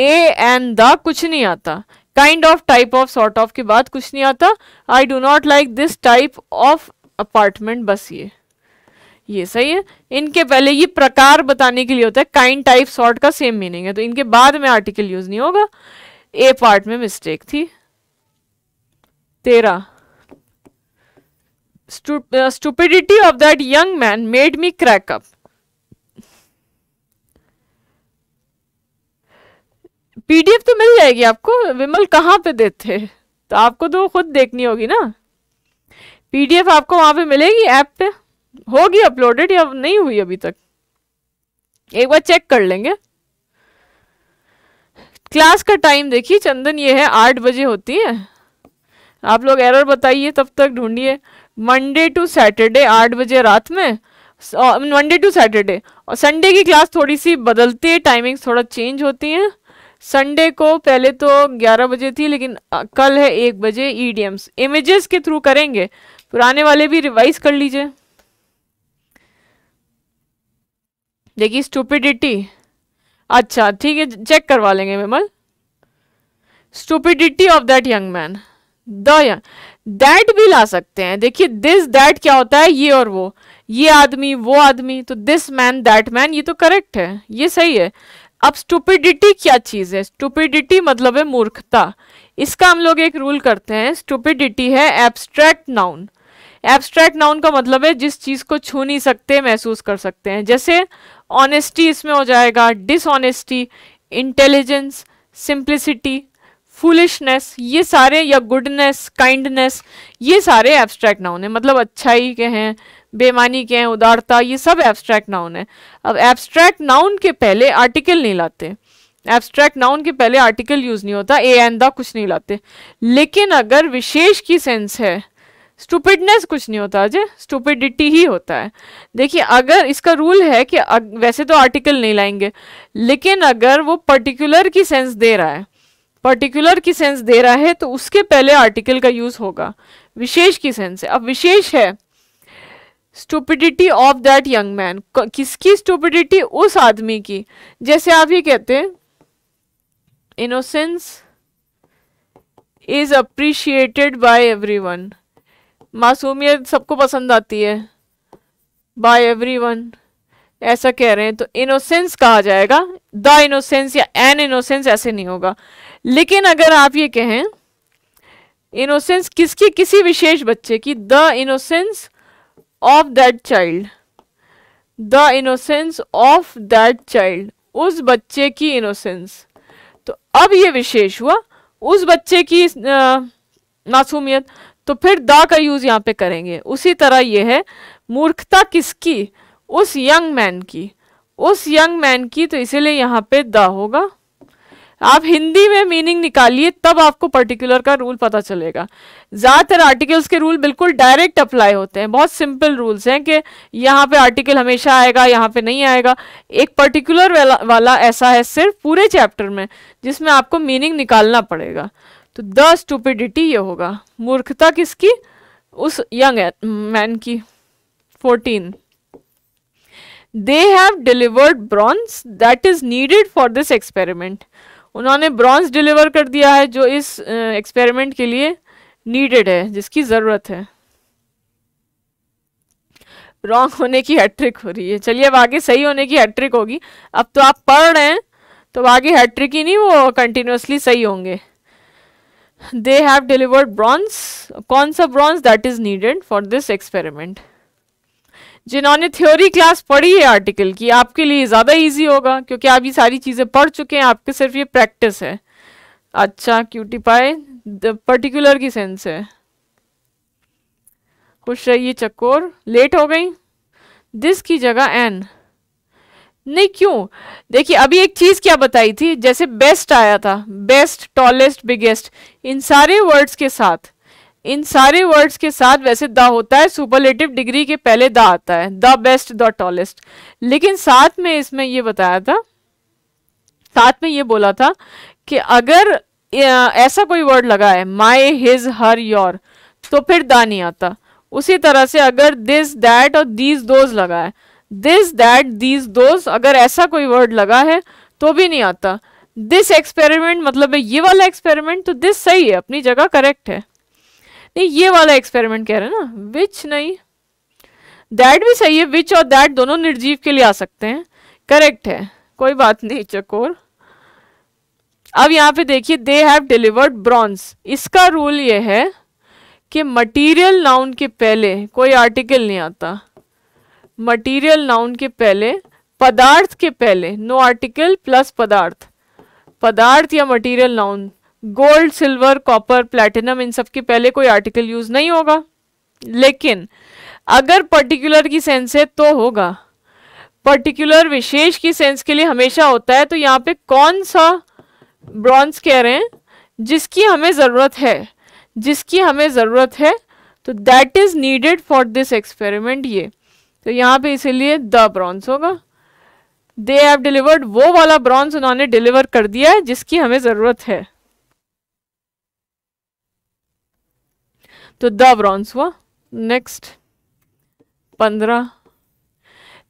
[SPEAKER 1] a and the कुछ नहीं आता kind of type of sort of के बाद कुछ नहीं आता I do not like this type of apartment बस ये ये सही है इनके पहले ये प्रकार बताने के लिए होता है काइंड टाइप सॉर्ट का सेम मीनिंग है तो इनके बाद में आर्टिकल यूज नहीं होगा ए पार्ट में मिस्टेक थी तेरा Uh, stupidity of that young man made me crack up. PDF तो मिल जाएगी आपको विमल कहाँ पे देते तो आपको तो खुद देखनी होगी ना पीडीएफ आपको वहां पे मिलेगी ऐप पे होगी अपलोडेड या नहीं हुई अभी तक एक बार चेक कर लेंगे क्लास का टाइम देखिए चंदन ये है आठ बजे होती है आप लोग एरर बताइए तब तक ढूंढिए मंडे टू सैटरडे आठ बजे रात में मंडे टू सैटरडे और संडे की क्लास थोड़ी सी बदलती है टाइमिंग्स थोड़ा चेंज होती हैं संडे को पहले तो 11 बजे थी लेकिन कल है एक बजे ईडीएम्स e इमेजेस के थ्रू करेंगे पुराने वाले भी रिवाइज कर लीजिए देखिए स्टूपिडिटी अच्छा ठीक है चेक करवा लेंगे Vimal stupidity of that young man the young that भी ला सकते हैं देखिए दिस दैट क्या होता है ये और वो ये आदमी वो आदमी तो दिस मैन दैट मैन ये तो करेक्ट है ये सही है अब स्टूपिडिटी क्या चीज़ है स्टुपिडिटी मतलब है मूर्खता इसका हम लोग एक रूल करते हैं स्टुपिडिटी है एब्स्ट्रैक्ट नाउन एब्स्ट्रैक्ट नाउन का मतलब है जिस चीज़ को छू नहीं सकते महसूस कर सकते हैं जैसे ऑनेस्टी इसमें हो जाएगा डिसऑनेस्टी इंटेलिजेंस सिंप्लिसिटी फुलिशनेस ये सारे या गुडनेस काइंडनेस ये सारे एब्स्ट्रैक्ट नाउन है मतलब अच्छाई के हैं बेमानी के हैं उदारता ये सब एब्स्ट्रैक्ट नाउन है अब एब्स्ट्रैक्ट नाउन के पहले आर्टिकल नहीं लाते एब्स्ट्रैक्ट नाउन के पहले आर्टिकल यूज़ नहीं होता ए एन द कुछ नहीं लाते लेकिन अगर विशेष की सेंस है स्टूपिडनेस कुछ नहीं होता अजय स्टूपिडिटी ही होता है देखिए अगर इसका रूल है कि वैसे तो आर्टिकल नहीं लाएंगे लेकिन अगर वो पर्टिकुलर की सेंस दे रहा है पर्टिकुलर की सेंस दे रहा है तो उसके पहले आर्टिकल का यूज होगा विशेष की सेंस है अब विशेष है stupidity of that young man किसकी स्टूपिडिटी उस आदमी की जैसे आप ये कहते हैं innocence is appreciated by everyone मासूमियत सबको पसंद आती है बाय एवरीवन ऐसा कह रहे हैं तो इनोसेंस कहा जाएगा द इनोसेंस या एन इनोसेंस ऐसे नहीं होगा लेकिन अगर आप ये कहें इनोसेंस किसकी किसी विशेष बच्चे की the innocence of that child the innocence of that child उस बच्चे की इनोसेंस तो अब ये विशेष हुआ उस बच्चे की मासूमियत तो फिर द का यूज़ यहाँ पे करेंगे उसी तरह ये है मूर्खता किसकी उस यंग मैन की उस यंग मैन की तो इसीलिए यहाँ पे द होगा आप हिंदी में मीनिंग निकालिए तब आपको पर्टिकुलर का रूल पता चलेगा ज़्यादातर आर्टिकल्स के रूल बिल्कुल डायरेक्ट अप्लाई होते हैं बहुत सिंपल रूल्स हैं कि यहाँ पे आर्टिकल हमेशा आएगा यहाँ पे नहीं आएगा एक पर्टिकुलर वाला, वाला ऐसा है सिर्फ पूरे चैप्टर में जिसमें आपको मीनिंग निकालना पड़ेगा तो द स्टूपिडिटी ये होगा मूर्खता किसकी उस यंग मैन की fourteen they have delivered bronze that is needed for this experiment उन्होंने ब्रॉन्ज डिलीवर कर दिया है जो इस एक्सपेरिमेंट के लिए नीडेड है जिसकी ज़रूरत है रॉन्ग होने की हैट्रिक हो रही है चलिए अब आगे सही होने की हैट्रिक होगी अब तो आप पढ़ रहे हैं तो आगे हैट्रिक ही नहीं वो कंटिन्यूसली सही होंगे दे हैव डिलीवर्ड ब्रॉन्ज कौन सा bronze that is needed for this experiment जिन्होंने थ्योरी क्लास पढ़ी है आर्टिकल की आपके लिए ज़्यादा इजी होगा क्योंकि आप ये सारी चीज़ें पढ़ चुके हैं आपके सिर्फ ये प्रैक्टिस है अच्छा क्यूटी पाए पर्टिकुलर की सेंस है खुश रहिए चकोर लेट हो गई दिस की जगह एन नहीं क्यों देखिए अभी एक चीज़ क्या बताई थी जैसे बेस्ट आया था बेस्ट टॉलेस्ट बिगेस्ट इन सारे वर्ड्स के साथ इन सारे वर्ड्स के साथ वैसे द होता है सुपरलेटिव डिग्री के पहले द आता है द बेस्ट द टॉलेस्ट लेकिन साथ में इसमें ये बताया था साथ में ये बोला था कि अगर ऐसा कोई वर्ड लगा है माई हिज हर योर तो फिर द नहीं आता उसी तरह से अगर दिस दैट और दीज दोज लगा है दिस दैट दीज दोज अगर ऐसा कोई वर्ड लगा है तो भी नहीं आता दिस एक्सपेरिमेंट मतलब है ये वाला एक्सपेरिमेंट तो दिस सही है अपनी जगह करेक्ट है नहीं ये वाला एक्सपेरिमेंट कह रहे हैं ना विच नहीं दैट भी सही है विच और दैट दोनों निर्जीव के लिए आ सकते हैं करेक्ट है कोई बात नहीं चकोर अब यहाँ पे देखिए दे हैव डिलीवर्ड ब्रॉन्स इसका रूल ये है कि मटीरियल नाउन के पहले कोई आर्टिकल नहीं आता मटीरियल नाउन के पहले पदार्थ के पहले नो आर्टिकल प्लस पदार्थ पदार्थ या material noun gold silver copper platinum इन सब के पहले कोई आर्टिकल यूज नहीं होगा लेकिन अगर पर्टिकुलर की सेंस है तो होगा पर्टिकुलर विशेष की सेंस के लिए हमेशा होता है तो यहाँ पे कौन सा ब्रॉन्ज कह रहे हैं जिसकी हमें ज़रूरत है जिसकी हमें ज़रूरत है तो that is needed for this experiment ये तो यहाँ पे इसीलिए द ब्रॉन्ज होगा दे हैव डिलीवर्ड वो वाला ब्रॉन्ज उन्होंने डिलीवर कर दिया है जिसकी हमें ज़रूरत है तो द ब्रॉन्स हुआ नेक्स्ट पंद्रह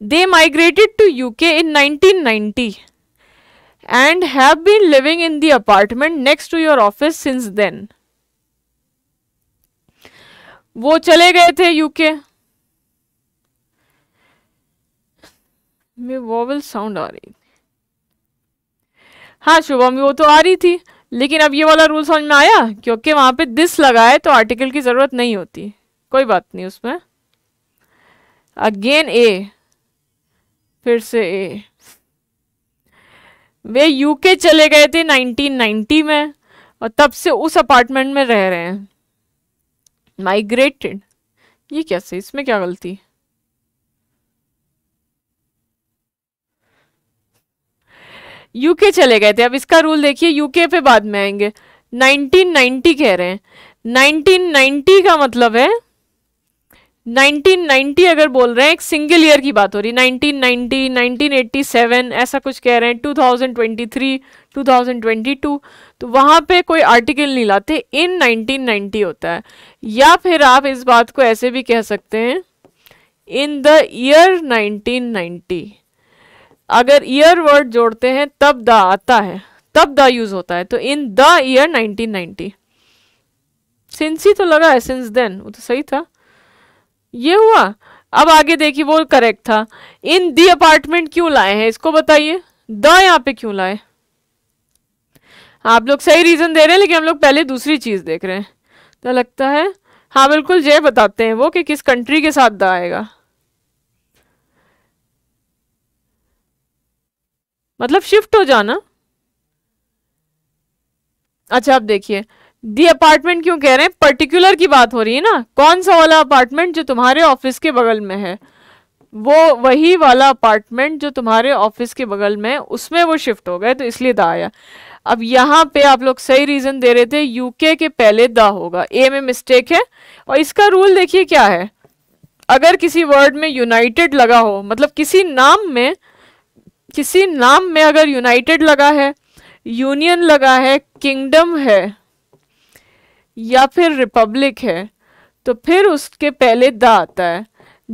[SPEAKER 1] they migrated to UK in 1990 and have been living in the apartment next to your office since then वो चले गए थे यूके में वॉवल साउंड आ रही हाँ शुभम वो तो आ रही थी लेकिन अब ये वाला रूल समझ में आया क्योंकि वहाँ पे दिस लगाए तो आर्टिकल की ज़रूरत नहीं होती कोई बात नहीं उसमें अगेन ए फिर से ए वे यूके चले गए थे 1990 में और तब से उस अपार्टमेंट में रह रहे हैं माइग्रेटेड ये कैसे इसमें क्या गलती है यूके चले गए थे अब इसका रूल देखिए यूके पे बाद में आएंगे 1990 कह रहे हैं 1990 का मतलब है 1990 अगर बोल रहे हैं एक सिंगल ईयर की बात हो रही 1990 1987 ऐसा कुछ कह रहे हैं 2023 2022 तो वहाँ पे कोई आर्टिकल नहीं लाते इन 1990 होता है या फिर आप इस बात को ऐसे भी कह सकते हैं इन द ईयर 1990 अगर ईयर वर्ड जोड़ते हैं तब द आता है तब द यूज होता है तो इन द ईयर 1990 सिंस ही तो लगा है सिंस देन वो तो सही था ये हुआ अब आगे देखिए वो करेक्ट था इन द अपार्टमेंट क्यों लाए हैं इसको बताइए द यहाँ पे क्यों लाए आप लोग सही रीजन दे रहे हैं लेकिन हम लोग पहले दूसरी चीज देख रहे हैं तो लगता है हाँ बिल्कुल जय बताते हैं वो कि किस कंट्री के साथ द आएगा मतलब शिफ्ट हो जाना अच्छा आप देखिए दी अपार्टमेंट क्यों कह रहे हैं पर्टिकुलर की बात हो रही है ना कौन सा वाला अपार्टमेंट जो तुम्हारे ऑफिस के बगल में है वो वही वाला अपार्टमेंट जो तुम्हारे ऑफिस के बगल में है उसमें वो शिफ्ट हो गए तो इसलिए द आया अब यहाँ पे आप लोग सही रीज़न दे रहे थे यूके के पहले दा होगा ए में मिस्टेक है और इसका रूल देखिए क्या है अगर किसी वर्ड में यूनाइटेड लगा हो मतलब किसी नाम में किसी नाम में अगर यूनाइटेड लगा है यूनियन लगा है किंगडम है या फिर रिपब्लिक है तो फिर उसके पहले द आता है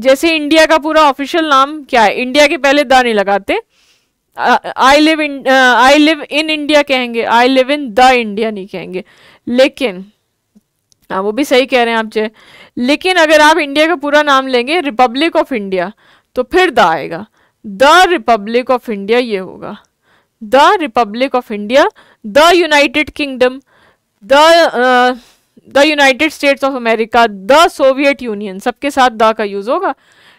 [SPEAKER 1] जैसे इंडिया का पूरा ऑफिशियल नाम क्या है इंडिया के पहले द नहीं लगाते I live in I live in India कहेंगे I live in the India नहीं कहेंगे लेकिन हाँ वो भी सही कह रहे हैं आप जय लेकिन अगर आप इंडिया का पूरा नाम लेंगे रिपब्लिक ऑफ इंडिया तो फिर द आएगा द रिपब्लिक ऑफ इंडिया ये होगा the Republic of India the United Kingdom the the United States of America the Soviet Union सबके साथ द का यूज़ होगा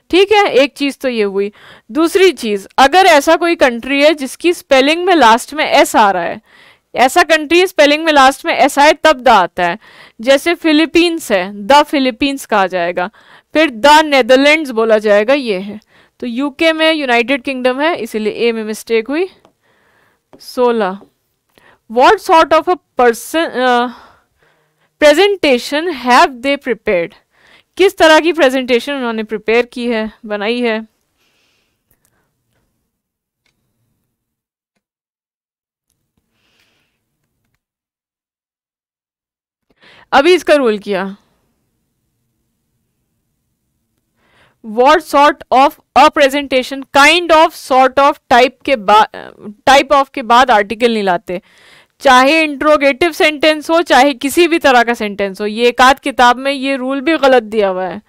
[SPEAKER 1] ठीक है एक चीज़ तो ये हुई दूसरी चीज़ अगर ऐसा कोई कंट्री है जिसकी स्पेलिंग में लास्ट में एस आ रहा है ऐसा कंट्री स्पेलिंग में लास्ट में एस आए तब द आता है जैसे फिलीपींस है द फिलीपींस कहा जाएगा फिर द नेदरलैंड्स बोला जाएगा ये है तो यूके में यूनाइटेड किंगडम है इसीलिए ए में मिस्टेक हुई सोलह what sort of a person presentation have they prepared किस तरह की प्रेजेंटेशन उन्होंने प्रिपेयर की है बनाई है अभी इसका रूल किया what sort of a presentation kind of sort of type के बाद टाइप ऑफ के बाद आर्टिकल नहीं लाते चाहे इंट्रोगेटिव सेंटेंस हो चाहे किसी भी तरह का सेंटेंस हो ये एक आध किताब में ये रूल भी गलत दिया हुआ है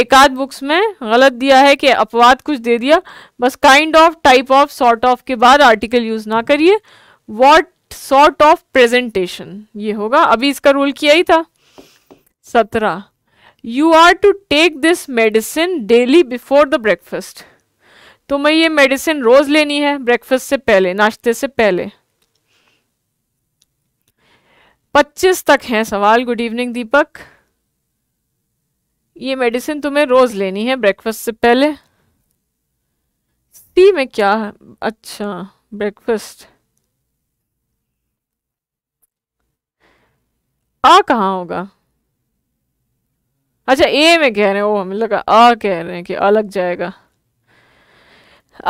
[SPEAKER 1] एक आध बुक्स में गलत दिया है कि अपवाद कुछ दे दिया बस kind of type of sort of के बाद आर्टिकल यूज़ ना करिए वॉट सॉर्ट ऑफ प्रेजेंटेशन ये होगा अभी इसका रूल किया ही था सत्रह you are to take this medicine daily before the breakfast तुम्हें ये मेडिसिन रोज लेनी है ब्रेकफस्ट से पहले नाश्ते से पहले पच्चीस तक हैं सवाल गुड इवनिंग दीपक ये मेडिसिन तुम्हें रोज लेनी है ब्रेकफास्ट से पहले सी में क्या है अच्छा ब्रेकफास्ट आ कहाँ होगा अच्छा ए में कह रहे हैं वो हमें लगा आ कह रहे हैं कि अलग जाएगा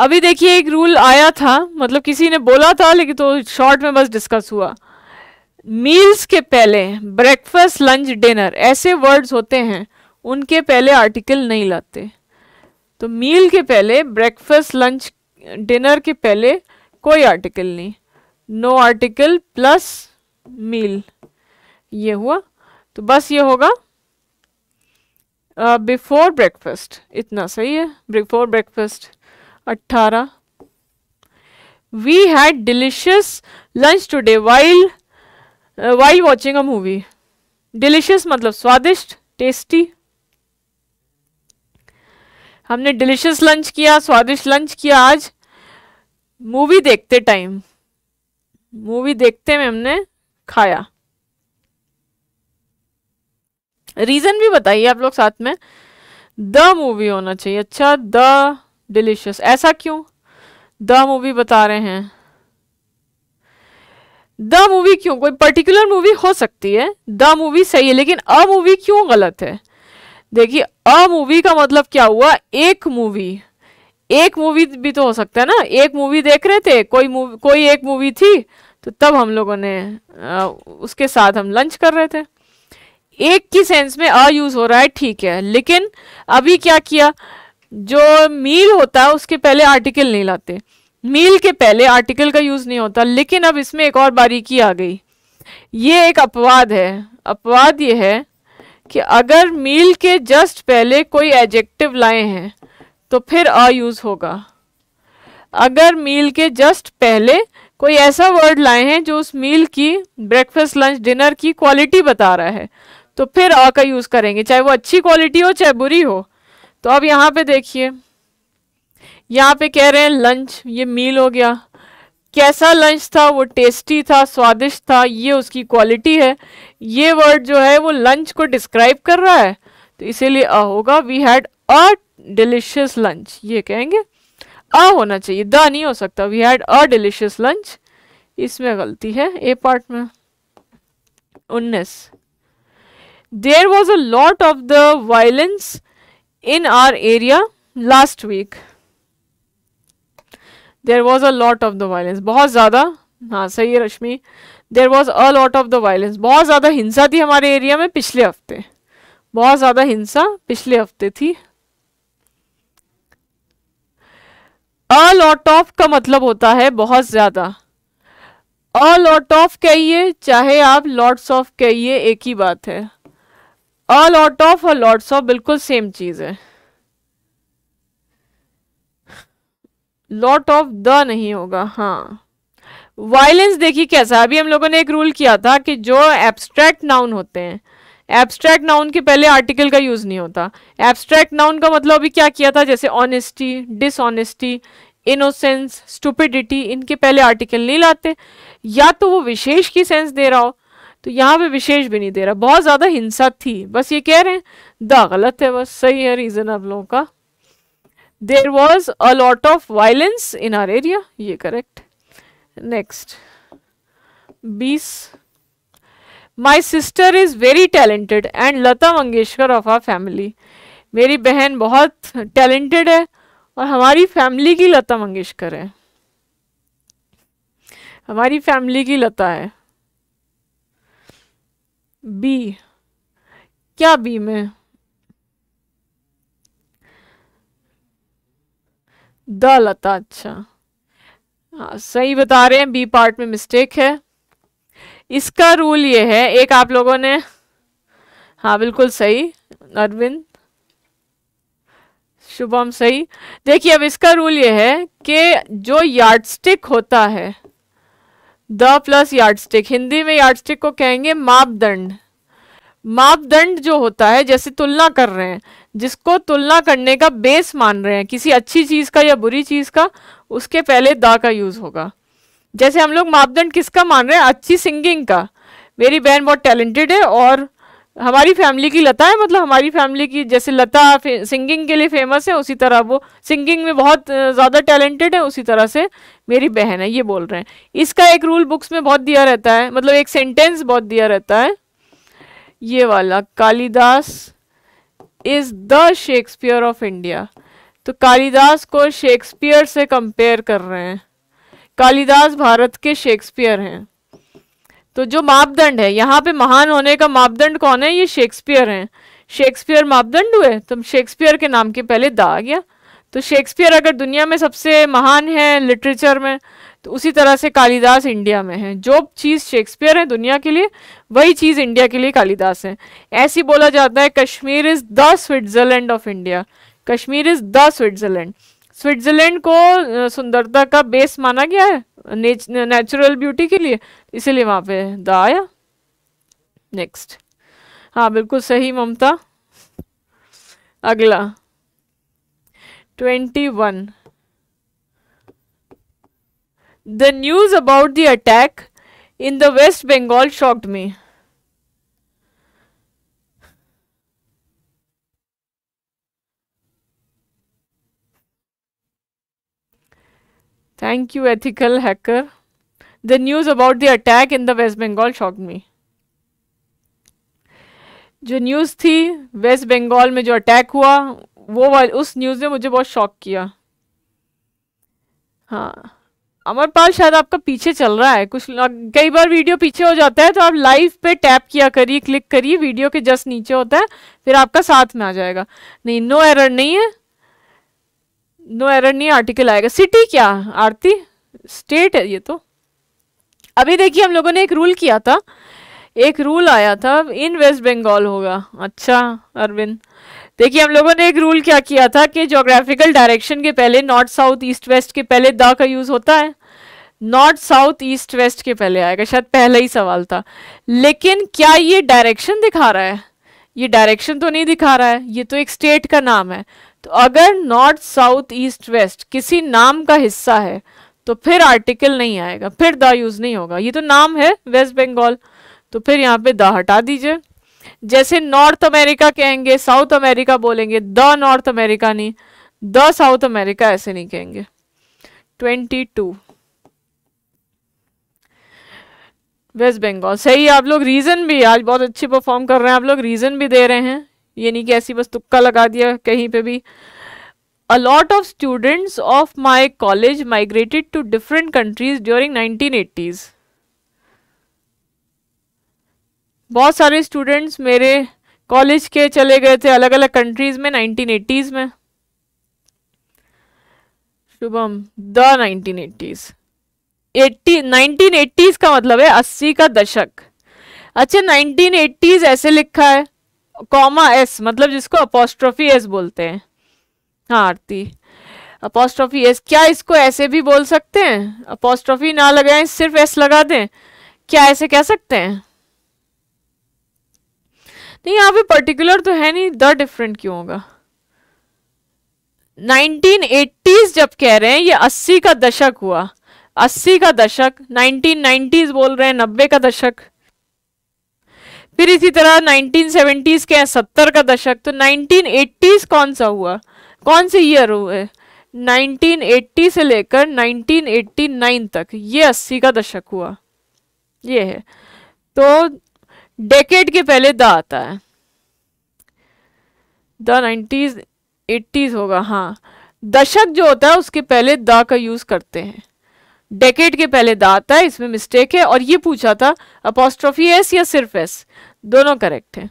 [SPEAKER 1] अभी देखिए एक रूल आया था मतलब किसी ने बोला था लेकिन तो शॉर्ट में बस डिस्कस हुआ मील्स के पहले ब्रेकफास्ट लंच डिनर ऐसे वर्ड्स होते हैं उनके पहले आर्टिकल नहीं लाते तो मील के पहले ब्रेकफास्ट लंच डिनर के पहले कोई आर्टिकल नहीं नो आर्टिकल प्लस मील ये हुआ तो बस ये होगा बिफोर uh, ब्रेकफास्ट इतना सही है बिफोर ब्रेकफास्ट अट्ठारह we had delicious lunch today while while watching a movie delicious मतलब स्वादिष्ट टेस्टी हमने डिलिशियस लंच किया स्वादिष्ट लंच किया आज मूवी देखते टाइम मूवी देखते में हमने खाया रीजन भी बताइए आप लोग साथ में द मूवी होना चाहिए अच्छा द डिलीशियस ऐसा क्यों द मूवी बता रहे हैं द मूवी क्यों कोई पर्टिकुलर मूवी हो सकती है द मूवी सही है लेकिन अ मूवी क्यों गलत है देखिए अ मूवी का मतलब क्या हुआ एक मूवी एक मूवी भी तो हो सकता है ना एक मूवी देख रहे थे कोई मूवी कोई एक मूवी थी तो तब हम लोगों ने आ, उसके साथ हम लंच कर रहे थे एक की सेंस में अ यूज हो रहा है ठीक है लेकिन अभी क्या किया जो मील होता है उसके पहले आर्टिकल नहीं लाते मील के पहले आर्टिकल का यूज नहीं होता लेकिन अब इसमें एक और बारीकी आ गई ये एक अपवाद है अपवाद ये है कि अगर मील के जस्ट पहले कोई एडजेक्टिव लाए हैं तो फिर अ यूज होगा अगर मील के जस्ट पहले कोई ऐसा वर्ड लाए हैं जो उस मील की ब्रेकफास्ट लंच डिनर की क्वालिटी बता रहा है तो फिर अ का यूज़ करेंगे चाहे वो अच्छी क्वालिटी हो चाहे बुरी हो तो अब यहाँ पे देखिए यहाँ पे कह रहे हैं लंच ये मील हो गया कैसा लंच था वो टेस्टी था स्वादिष्ट था ये उसकी क्वालिटी है ये वर्ड जो है वो लंच को डिस्क्राइब कर रहा है तो इसीलिए अ होगा we had a delicious lunch ये कहेंगे अ होना चाहिए द नहीं हो सकता we had a delicious lunch इसमें गलती है ए पार्ट में उन्नीस there was a lot of the violence in our area last week there was a lot of the violence बहुत ज़्यादा हाँ सही है Rashmi there was a lot of the violence बहुत ज़्यादा हिंसा थी हमारे एरिया में पिछले हफ्ते बहुत ज़्यादा हिंसा पिछले हफ्ते थी अ लॉट ऑफ का मतलब होता है बहुत ज़्यादा अ लॉट ऑफ कहिए चाहे आप लॉट्स ऑफ कहिए एक ही बात है अ लॉट ऑफ और लॉट्स ऑफ बिल्कुल सेम चीज है लॉट ऑफ द नहीं होगा हाँ वायलेंस देखिए कैसा अभी हम लोगों ने एक रूल किया था कि जो एब्स्ट्रैक्ट नाउन होते हैं एब्स्ट्रैक्ट नाउन के पहले आर्टिकल का यूज़ नहीं होता एब्स्ट्रैक्ट नाउन का मतलब अभी क्या किया था जैसे ऑनेस्टी डिसऑनेस्टी इनोसेंस स्टुपिडिटी इनके पहले आर्टिकल नहीं लाते या तो वो विशेष की सेंस दे रहा हो तो यहाँ पे विशेष भी नहीं दे रहा बहुत ज़्यादा हिंसा थी बस ये कह रहे हैं द गलत है बस सही है रीज़न आप लोगों का there was a lot of violence in our area ये करेक्ट नेक्स्ट बीस my sister is very talented and Lata Mangeshkar of our family मेरी बहन बहुत टैलेंटेड है और हमारी फैमिली की लता मंगेशकर है हमारी फैमिली की लता है बी क्या बी में द लता अच्छा हाँ सही बता रहे हैं बी पार्ट में मिस्टेक है इसका रूल ये है एक आप लोगों ने हाँ बिल्कुल सही अरविंद शुभम सही देखिए अब इसका रूल ये है कि जो यार्डस्टिक होता है द प्लस यार्डस्टिक हिंदी में यार्डस्टिक को कहेंगे मापदंड मापदंड जो होता है जैसे तुलना कर रहे हैं जिसको तुलना करने का बेस मान रहे हैं किसी अच्छी चीज़ का या बुरी चीज़ का उसके पहले द का यूज़ होगा जैसे हम लोग मापदंड किसका मान रहे हैं अच्छी सिंगिंग का मेरी बहन बहुत टैलेंटेड है और हमारी फैमिली की लता है मतलब हमारी फैमिली की जैसे लता सिंगिंग के लिए फेमस है उसी तरह वो सिंगिंग में बहुत ज़्यादा टैलेंटेड है उसी तरह से मेरी बहन है ये बोल रहे हैं इसका एक रूल बुक्स में बहुत दिया रहता है मतलब एक सेंटेंस बहुत दिया रहता है ये वाला Kalidas is the Shakespeare of India तो कालिदास को शेक्सपियर से कंपेयर कर रहे हैं कालिदास भारत के शेक्सपियर हैं तो जो मापदंड है यहाँ पे महान होने का मापदंड कौन है ये शेक्सपियर हैं शेक्सपियर मापदंड हुए तो शेक्सपियर के नाम के पहले दा आ गया तो शेक्सपियर अगर दुनिया में सबसे महान है लिटरेचर में तो उसी तरह से कालिदास इंडिया में है जो चीज़ शेक्सपियर है दुनिया के लिए वही चीज़ इंडिया के लिए कालिदास है ऐसी बोला जाता है Kashmir is the Switzerland of India Kashmir is the Switzerland Switzerland को सुंदरता का बेस माना गया है नेचुरल ब्यूटी के लिए इसीलिए वहाँ पे द आया नेक्स्ट हाँ बिल्कुल सही ममता अगला twenty one the news about the attack in the West Bengal shocked me Thank you, ethical hacker. The news about the attack in the West Bengal shocked me. जो न्यूज़ थी वेस्ट बंगाल में जो अटैक हुआ वो वाल उस न्यूज़ ने मुझे बहुत शॉक किया हाँ अमरपाल शायद आपका पीछे चल रहा है कुछ कई बार वीडियो पीछे हो जाता है तो आप लाइव पे टैप किया करिए क्लिक करिए वीडियो के जस्ट नीचे होता है फिर आपका साथ में आ जाएगा नहीं नो एरर नहीं है नो एरर नहीं आर्टिकल आएगा सिटी क्या आरती स्टेट है ये तो अभी देखिए हम लोगों ने एक रूल किया था एक रूल आया था इन वेस्ट बंगाल होगा अच्छा अरविंद देखिए हम लोगों ने एक रूल क्या किया था कि जोग्राफिकल डायरेक्शन के पहले नॉर्थ साउथ ईस्ट वेस्ट के पहले द का यूज़ होता है नॉर्थ साउथ ईस्ट वेस्ट के पहले आएगा शायद पहला ही सवाल था लेकिन क्या ये डायरेक्शन दिखा रहा है ये डायरेक्शन तो नहीं दिखा रहा है ये तो एक स्टेट का नाम है तो अगर नॉर्थ साउथ ईस्ट वेस्ट किसी नाम का हिस्सा है तो फिर आर्टिकल नहीं आएगा फिर द यूज नहीं होगा ये तो नाम है वेस्ट बंगाल तो फिर यहाँ पे द हटा दीजिए जैसे नॉर्थ अमेरिका कहेंगे साउथ अमेरिका बोलेंगे द नॉर्थ अमेरिका नहीं द साउथ अमेरिका ऐसे नहीं कहेंगे ट्वेंटी टू वेस्ट बंगाल सही आप लोग रीज़न भी आज बहुत अच्छी परफॉर्म कर रहे हैं आप लोग रीज़न भी दे रहे हैं यानी कि ऐसी बस तुक्का लगा दिया कहीं पे भी a lot of students of my college migrated to different countries during nineteen eighties बहुत सारे स्टूडेंट्स मेरे कॉलेज के चले गए थे अलग अलग कंट्रीज में नाइनटीन एटीज में Shubham the nineteen eighties eighty nineteen eighties का मतलब है अस्सी का दशक अच्छा नाइनटीन एट्टीज ऐसे लिखा है कॉमा एस मतलब जिसको अपोस्ट्रोफी एस बोलते हैं हाँ आरती अपोस्ट्रोफी एस क्या इसको ऐसे भी बोल सकते हैं अपोस्ट्रोफी ना लगाए सिर्फ एस लगा दें क्या ऐसे कह सकते हैं नहीं यहाँ पे पर्टिकुलर तो है नहीं द डिफरेंट क्यों होगा 1980s जब कह रहे हैं ये 80 का दशक हुआ 80 का दशक 1990s बोल रहे हैं 90 का दशक फिर इसी तरह 1970s के सत्तर का दशक तो 1980s कौन सा हुआ कौन से ईयर हुए 1980 से लेकर 1989 तक ये 80 का दशक हुआ ये है तो डेकेड के पहले द आता है द नाइन्टीज एट्टीज होगा हाँ दशक जो होता है उसके पहले द का यूज करते हैं डेकेड के पहले द आता है इसमें मिस्टेक है और ये पूछा था अपोस्ट्रॉफी एस या सिर्फ एस दोनों करेक्ट हैं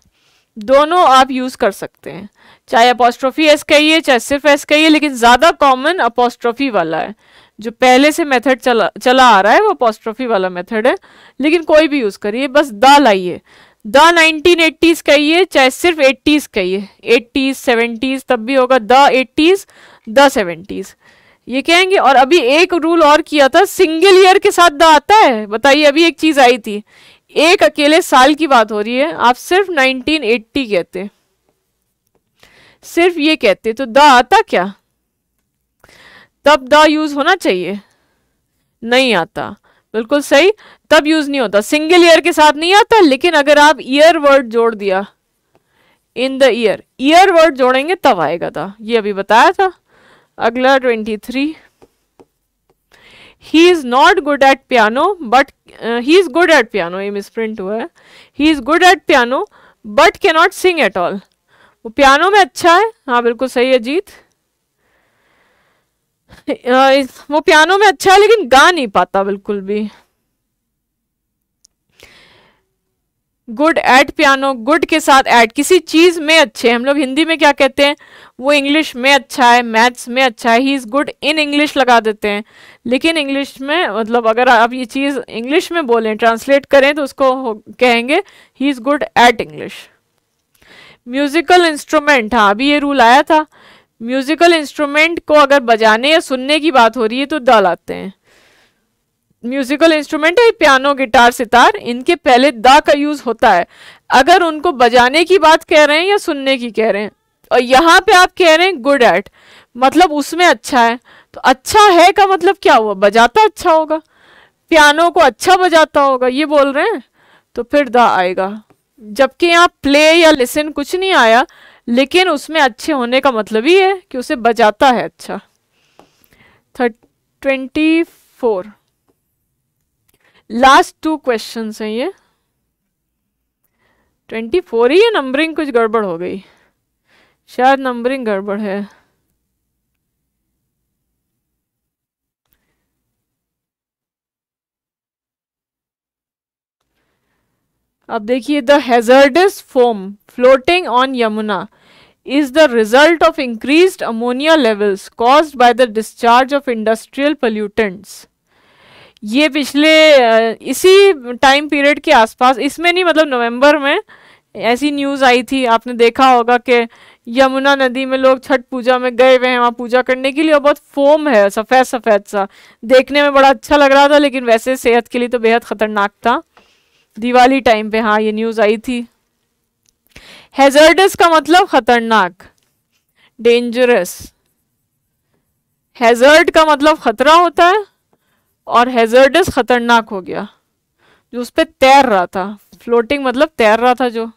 [SPEAKER 1] दोनों आप यूज़ कर सकते हैं चाहे अपोस्ट्रोफी एस कहिए चाहे सिर्फ एस कहिए लेकिन ज़्यादा कॉमन अपोस्ट्रोफी वाला है जो पहले से मेथड चला चला आ रहा है वो अपोस्ट्रोफी वाला मेथड है लेकिन कोई भी यूज़ करिए बस द लाइए द नाइनटीन एट्टीज़ कहिए चाहे सिर्फ एट्टीज़ कहिए एट्टीज़ सेवेंटीज़ तब भी होगा द एट्टीज़ द सेवेंटीज़ ये कहेंगे और अभी एक रूल और किया था सिंगल ईयर के साथ द आता है बताइए अभी एक चीज़ आई थी एक अकेले साल की बात हो रही है आप सिर्फ 1980 कहते सिर्फ ये कहते तो द आता क्या तब द यूज होना चाहिए नहीं आता बिल्कुल सही तब यूज नहीं होता सिंगल ईयर के साथ नहीं आता लेकिन अगर आप ईयर वर्ड जोड़ दिया in the year year word जोड़ेंगे तब आएगा था ये अभी बताया था अगला twenty three he is not good at piano but uh, he is good at piano ये मिसप्रिंट हुआ है he is good at piano but cannot sing at all वो पियानो में अच्छा है हाँ बिल्कुल सही है जीत वो पियानो में अच्छा है लेकिन गा नहीं पाता बिल्कुल भी गुड एट पियानो गुड के साथ एट किसी चीज़ में अच्छे हम लोग हिंदी में क्या कहते हैं वो इंग्लिश में अच्छा है मैथ्स में अच्छा है he is good in English लगा देते हैं लेकिन इंग्लिश में मतलब अगर आप ये चीज़ इंग्लिश में बोलें ट्रांसलेट करें तो उसको कहेंगे he is good at English musical instrument हाँ अभी ये रूल आया था म्यूज़िकल इंस्ट्रूमेंट को अगर बजाने या सुनने की बात हो रही है तो द लाते हैं म्यूजिकल इंस्ट्रूमेंट है पियानो गिटार सितार इनके पहले दा का यूज़ होता है अगर उनको बजाने की बात कह रहे हैं या सुनने की कह रहे हैं और यहाँ पे आप कह रहे हैं गुड एट मतलब उसमें अच्छा है तो अच्छा है का मतलब क्या हुआ बजाता अच्छा होगा पियानो को अच्छा बजाता होगा ये बोल रहे हैं तो फिर दा आएगा जबकि यहाँ प्ले या लिसन कुछ नहीं आया लेकिन उसमें अच्छे होने का मतलब ही है कि उसे बजाता है अच्छा थर्ट twenty four last two question है ये ट्वेंटी फोर ही है नंबरिंग कुछ गड़बड़ हो गई शायद नंबरिंग गड़बड़ है अब देखिए the hazardous foam floating on Yamuna is the result of increase ammonia levels caused by the discharge of industrial pollutants ये पिछले इसी टाइम पीरियड के आसपास इसमें नहीं मतलब नवंबर में ऐसी न्यूज़ आई थी आपने देखा होगा कि यमुना नदी में लोग छठ पूजा में गए हुए हैं वहाँ पूजा करने के लिए और बहुत फोम है सफ़ेद सफ़ेद सा देखने में बड़ा अच्छा लग रहा था लेकिन वैसे सेहत के लिए तो बेहद ख़तरनाक था दिवाली टाइम पे हाँ ये न्यूज़ आई थी हेजर्डस का मतलब ख़तरनाक डेंजरस हेजर्ड का मतलब ख़तरा होता है और हेजर्डस ख़तरनाक हो गया जो उस पर तैर रहा था फ्लोटिंग मतलब तैर रहा था जो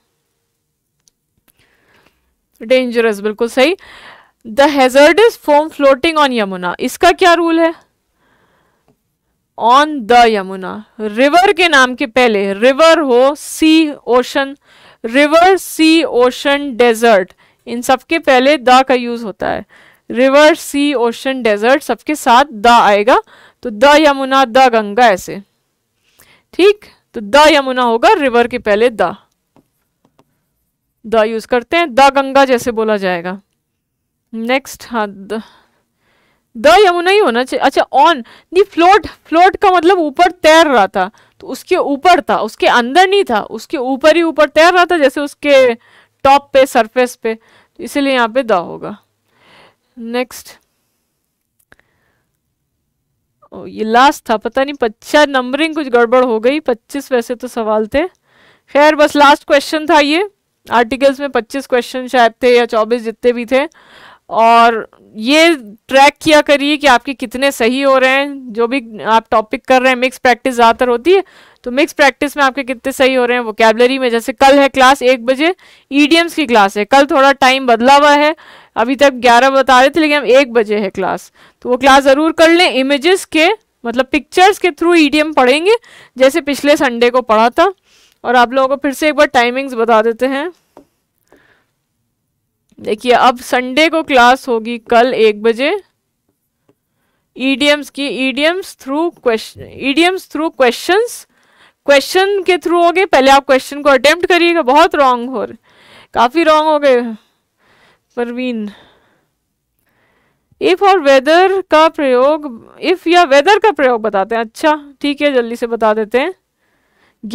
[SPEAKER 1] डेंजरस बिल्कुल सही the hazardous form floating on Yamuna इसका क्या रूल है ऑन द यमुना रिवर के नाम के पहले रिवर हो sea ocean river sea ocean desert इन सब के पहले द का यूज होता है रिवर सी ओशन डेजर्ट सबके साथ द आएगा तो द यमुना द गंगा ऐसे ठीक तो द यमुना होगा रिवर के पहले द द यूज करते हैं द गंगा जैसे बोला जाएगा नेक्स्ट हाँ द द यमुना ही होना चाहिए अच्छा ऑन नहीं फ्लोट फ्लोट का मतलब ऊपर तैर रहा था तो उसके ऊपर था उसके अंदर नहीं था उसके ऊपर ही ऊपर तैर रहा था जैसे उसके टॉप पे सरफेस पे तो इसीलिए यहाँ पे द होगा नेक्स्ट ओ oh, ये लास्ट था पता नहीं पच्चा नंबरिंग कुछ गड़बड़ हो गई पच्चीस वैसे तो सवाल थे खैर बस लास्ट क्वेश्चन था ये आर्टिकल्स में पच्चीस क्वेश्चन शायद थे या चौबीस जितने भी थे और ये ट्रैक किया करिए कि आपके कितने सही हो रहे हैं जो भी आप टॉपिक कर रहे हैं मिक्स प्रैक्टिस ज़्यादातर होती है तो मिक्स प्रैक्टिस में आपके कितने सही हो रहे हैं वोकेबलरी में जैसे कल है क्लास एक बजे ईडीएम्स की क्लास है कल थोड़ा टाइम बदला हुआ है अभी तक ग्यारह बता रहे थे लेकिन हम एक बजे है क्लास तो वो क्लास ज़रूर कर लें इमेजेस के मतलब पिक्चर्स के थ्रू ईडीएम e पढ़ेंगे जैसे पिछले संडे को पढ़ा था और आप लोगों को फिर से एक बार टाइमिंग्स बता देते हैं देखिए अब संडे को क्लास होगी कल एक बजे ईडीएम्स e की EDMs through question EDMs through questions question के थ्रू हो गए पहले आप क्वेश्चन को अटेम्प्ट करिएगा बहुत रॉन्ग हो रहे काफ़ी रॉन्ग हो गए परवीन इफ और वेदर का प्रयोग इफ या वेदर का प्रयोग बताते हैं अच्छा ठीक है जल्दी से बता देते हैं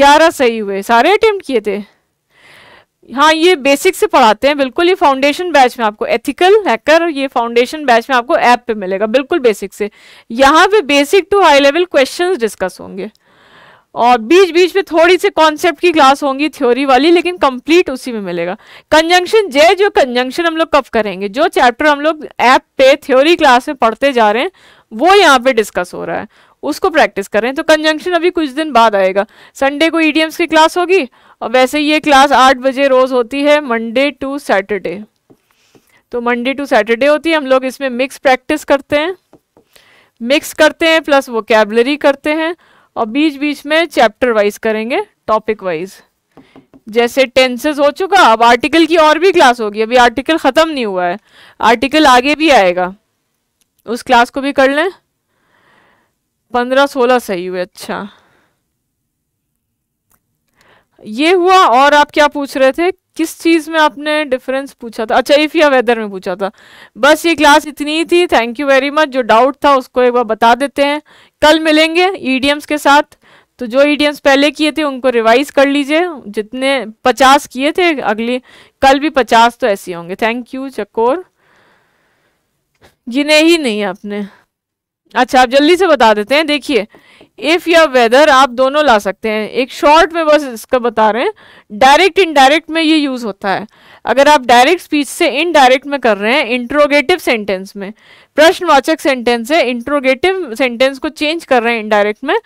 [SPEAKER 1] ग्यारह सही हुए सारे अटेम्प्ट किए थे हाँ ये बेसिक से पढ़ाते हैं बिल्कुल ये फाउंडेशन बैच में आपको एथिकल हैकर ये फाउंडेशन बैच में आपको ऐप पे मिलेगा बिल्कुल बेसिक से यहाँ पे basic to high level questions discuss होंगे और बीच बीच में थोड़ी सी कॉन्सेप्ट की क्लास होंगी थ्योरी वाली लेकिन कंप्लीट उसी में मिलेगा कंजंक्शन जे जो कंजंक्शन हम लोग कब करेंगे जो चैप्टर हम लोग ऐप पे थ्योरी क्लास में पढ़ते जा रहे हैं वो यहाँ पे डिस्कस हो रहा है उसको प्रैक्टिस करें तो कंजंक्शन अभी कुछ दिन बाद आएगा संडे को ईडीएम्स की क्लास होगी और वैसे ये क्लास आठ बजे रोज़ होती है मंडे टू सैटरडे तो मंडे टू सैटरडे होती है हम लोग इसमें मिक्स प्रैक्टिस करते हैं मिक्स करते हैं प्लस वो करते हैं और बीच बीच में चैप्टर वाइज करेंगे टॉपिक वाइज जैसे टेंसेस हो चुका अब आर्टिकल की और भी क्लास होगी अभी आर्टिकल ख़त्म नहीं हुआ है आर्टिकल आगे भी आएगा उस क्लास को भी कर लें पंद्रह सोलह सही हुए अच्छा ये हुआ और आप क्या पूछ रहे थे किस चीज़ में आपने डिफरेंस पूछा था अच्छा इफ़ या वेदर में पूछा था बस ये क्लास इतनी ही थी थैंक यू वेरी मच जो डाउट था उसको एक बार बता देते हैं कल मिलेंगे ईडीएम्स e के साथ तो जो ईडीएम्स e पहले किए थे उनको रिवाइज कर लीजिए जितने पचास किए थे अगली कल भी पचास तो ऐसे होंगे थैंक यू चकोर गिने ही नहीं आपने अच्छा आप जल्दी से बता देते हैं देखिए इफ या वेदर आप दोनों ला सकते हैं एक शॉर्ट में बस इसका बता रहे हैं डायरेक्ट इनडायरेक्ट में ये यूज होता है अगर आप डायरेक्ट स्पीच से इनडायरेक्ट में कर रहे हैं इंट्रोगेटिव सेंटेंस में प्रश्नवाचक सेंटेंस है इंट्रोगेटिव सेंटेंस को चेंज कर रहे हैं इनडायरेक्ट में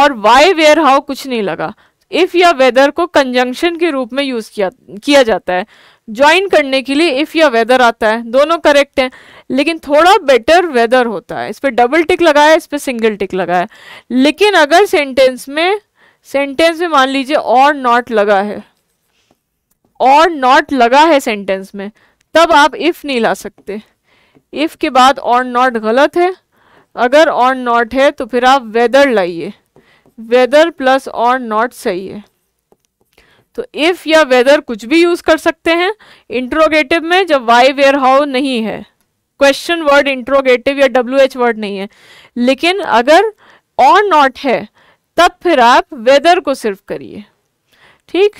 [SPEAKER 1] और वाई वेयर हाउ कुछ नहीं लगा इफ या वेदर को कंजंक्शन के रूप में यूज किया किया जाता है ज्वाइन करने के लिए इफ या वेदर आता है दोनों करेक्ट हैं लेकिन थोड़ा बेटर वेदर होता है इस पर डबल टिक लगाया इस पर सिंगल टिक लगाया लेकिन अगर सेंटेंस में सेंटेंस में मान लीजिए और नॉट लगा है और नॉट लगा है सेंटेंस में तब आप इफ़ नहीं ला सकते इफ़ के बाद और नॉट गलत है अगर और नॉट है तो फिर आप वेदर लाइए वेदर प्लस और नॉट सही है तो इफ़ या वेदर कुछ भी यूज़ कर सकते हैं इंट्रोगेटिव में जब वाई वेयर हाउ नहीं है क्वेश्चन वर्ड इंट्रोगेटिव या डब्ल्यू एच वर्ड नहीं है लेकिन अगर और नॉट है तब फिर आप वेदर को सिर्फ करिए ठीक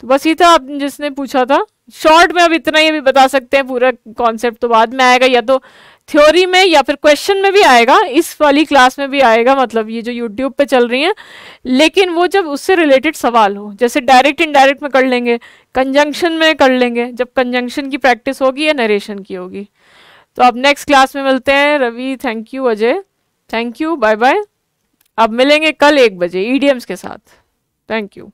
[SPEAKER 1] तो बस ये था आप जिसने पूछा था शॉर्ट में अब इतना ही अभी बता सकते हैं पूरा कॉन्सेप्ट तो बाद में आएगा या तो थ्योरी में या फिर क्वेश्चन में भी आएगा इस वाली क्लास में भी आएगा मतलब ये जो यूट्यूब पे चल रही हैं लेकिन वो जब उससे रिलेटेड सवाल हो जैसे डायरेक्ट इनडायरेक्ट में कर लेंगे कंजंक्शन में कर लेंगे जब कंजंक्शन की प्रैक्टिस होगी या नरेशन की होगी तो अब नेक्स्ट क्लास में मिलते हैं Ravi thank you Ajay thank you bye bye अब मिलेंगे कल एक बजे ईडीएम्स e के साथ थैंक यू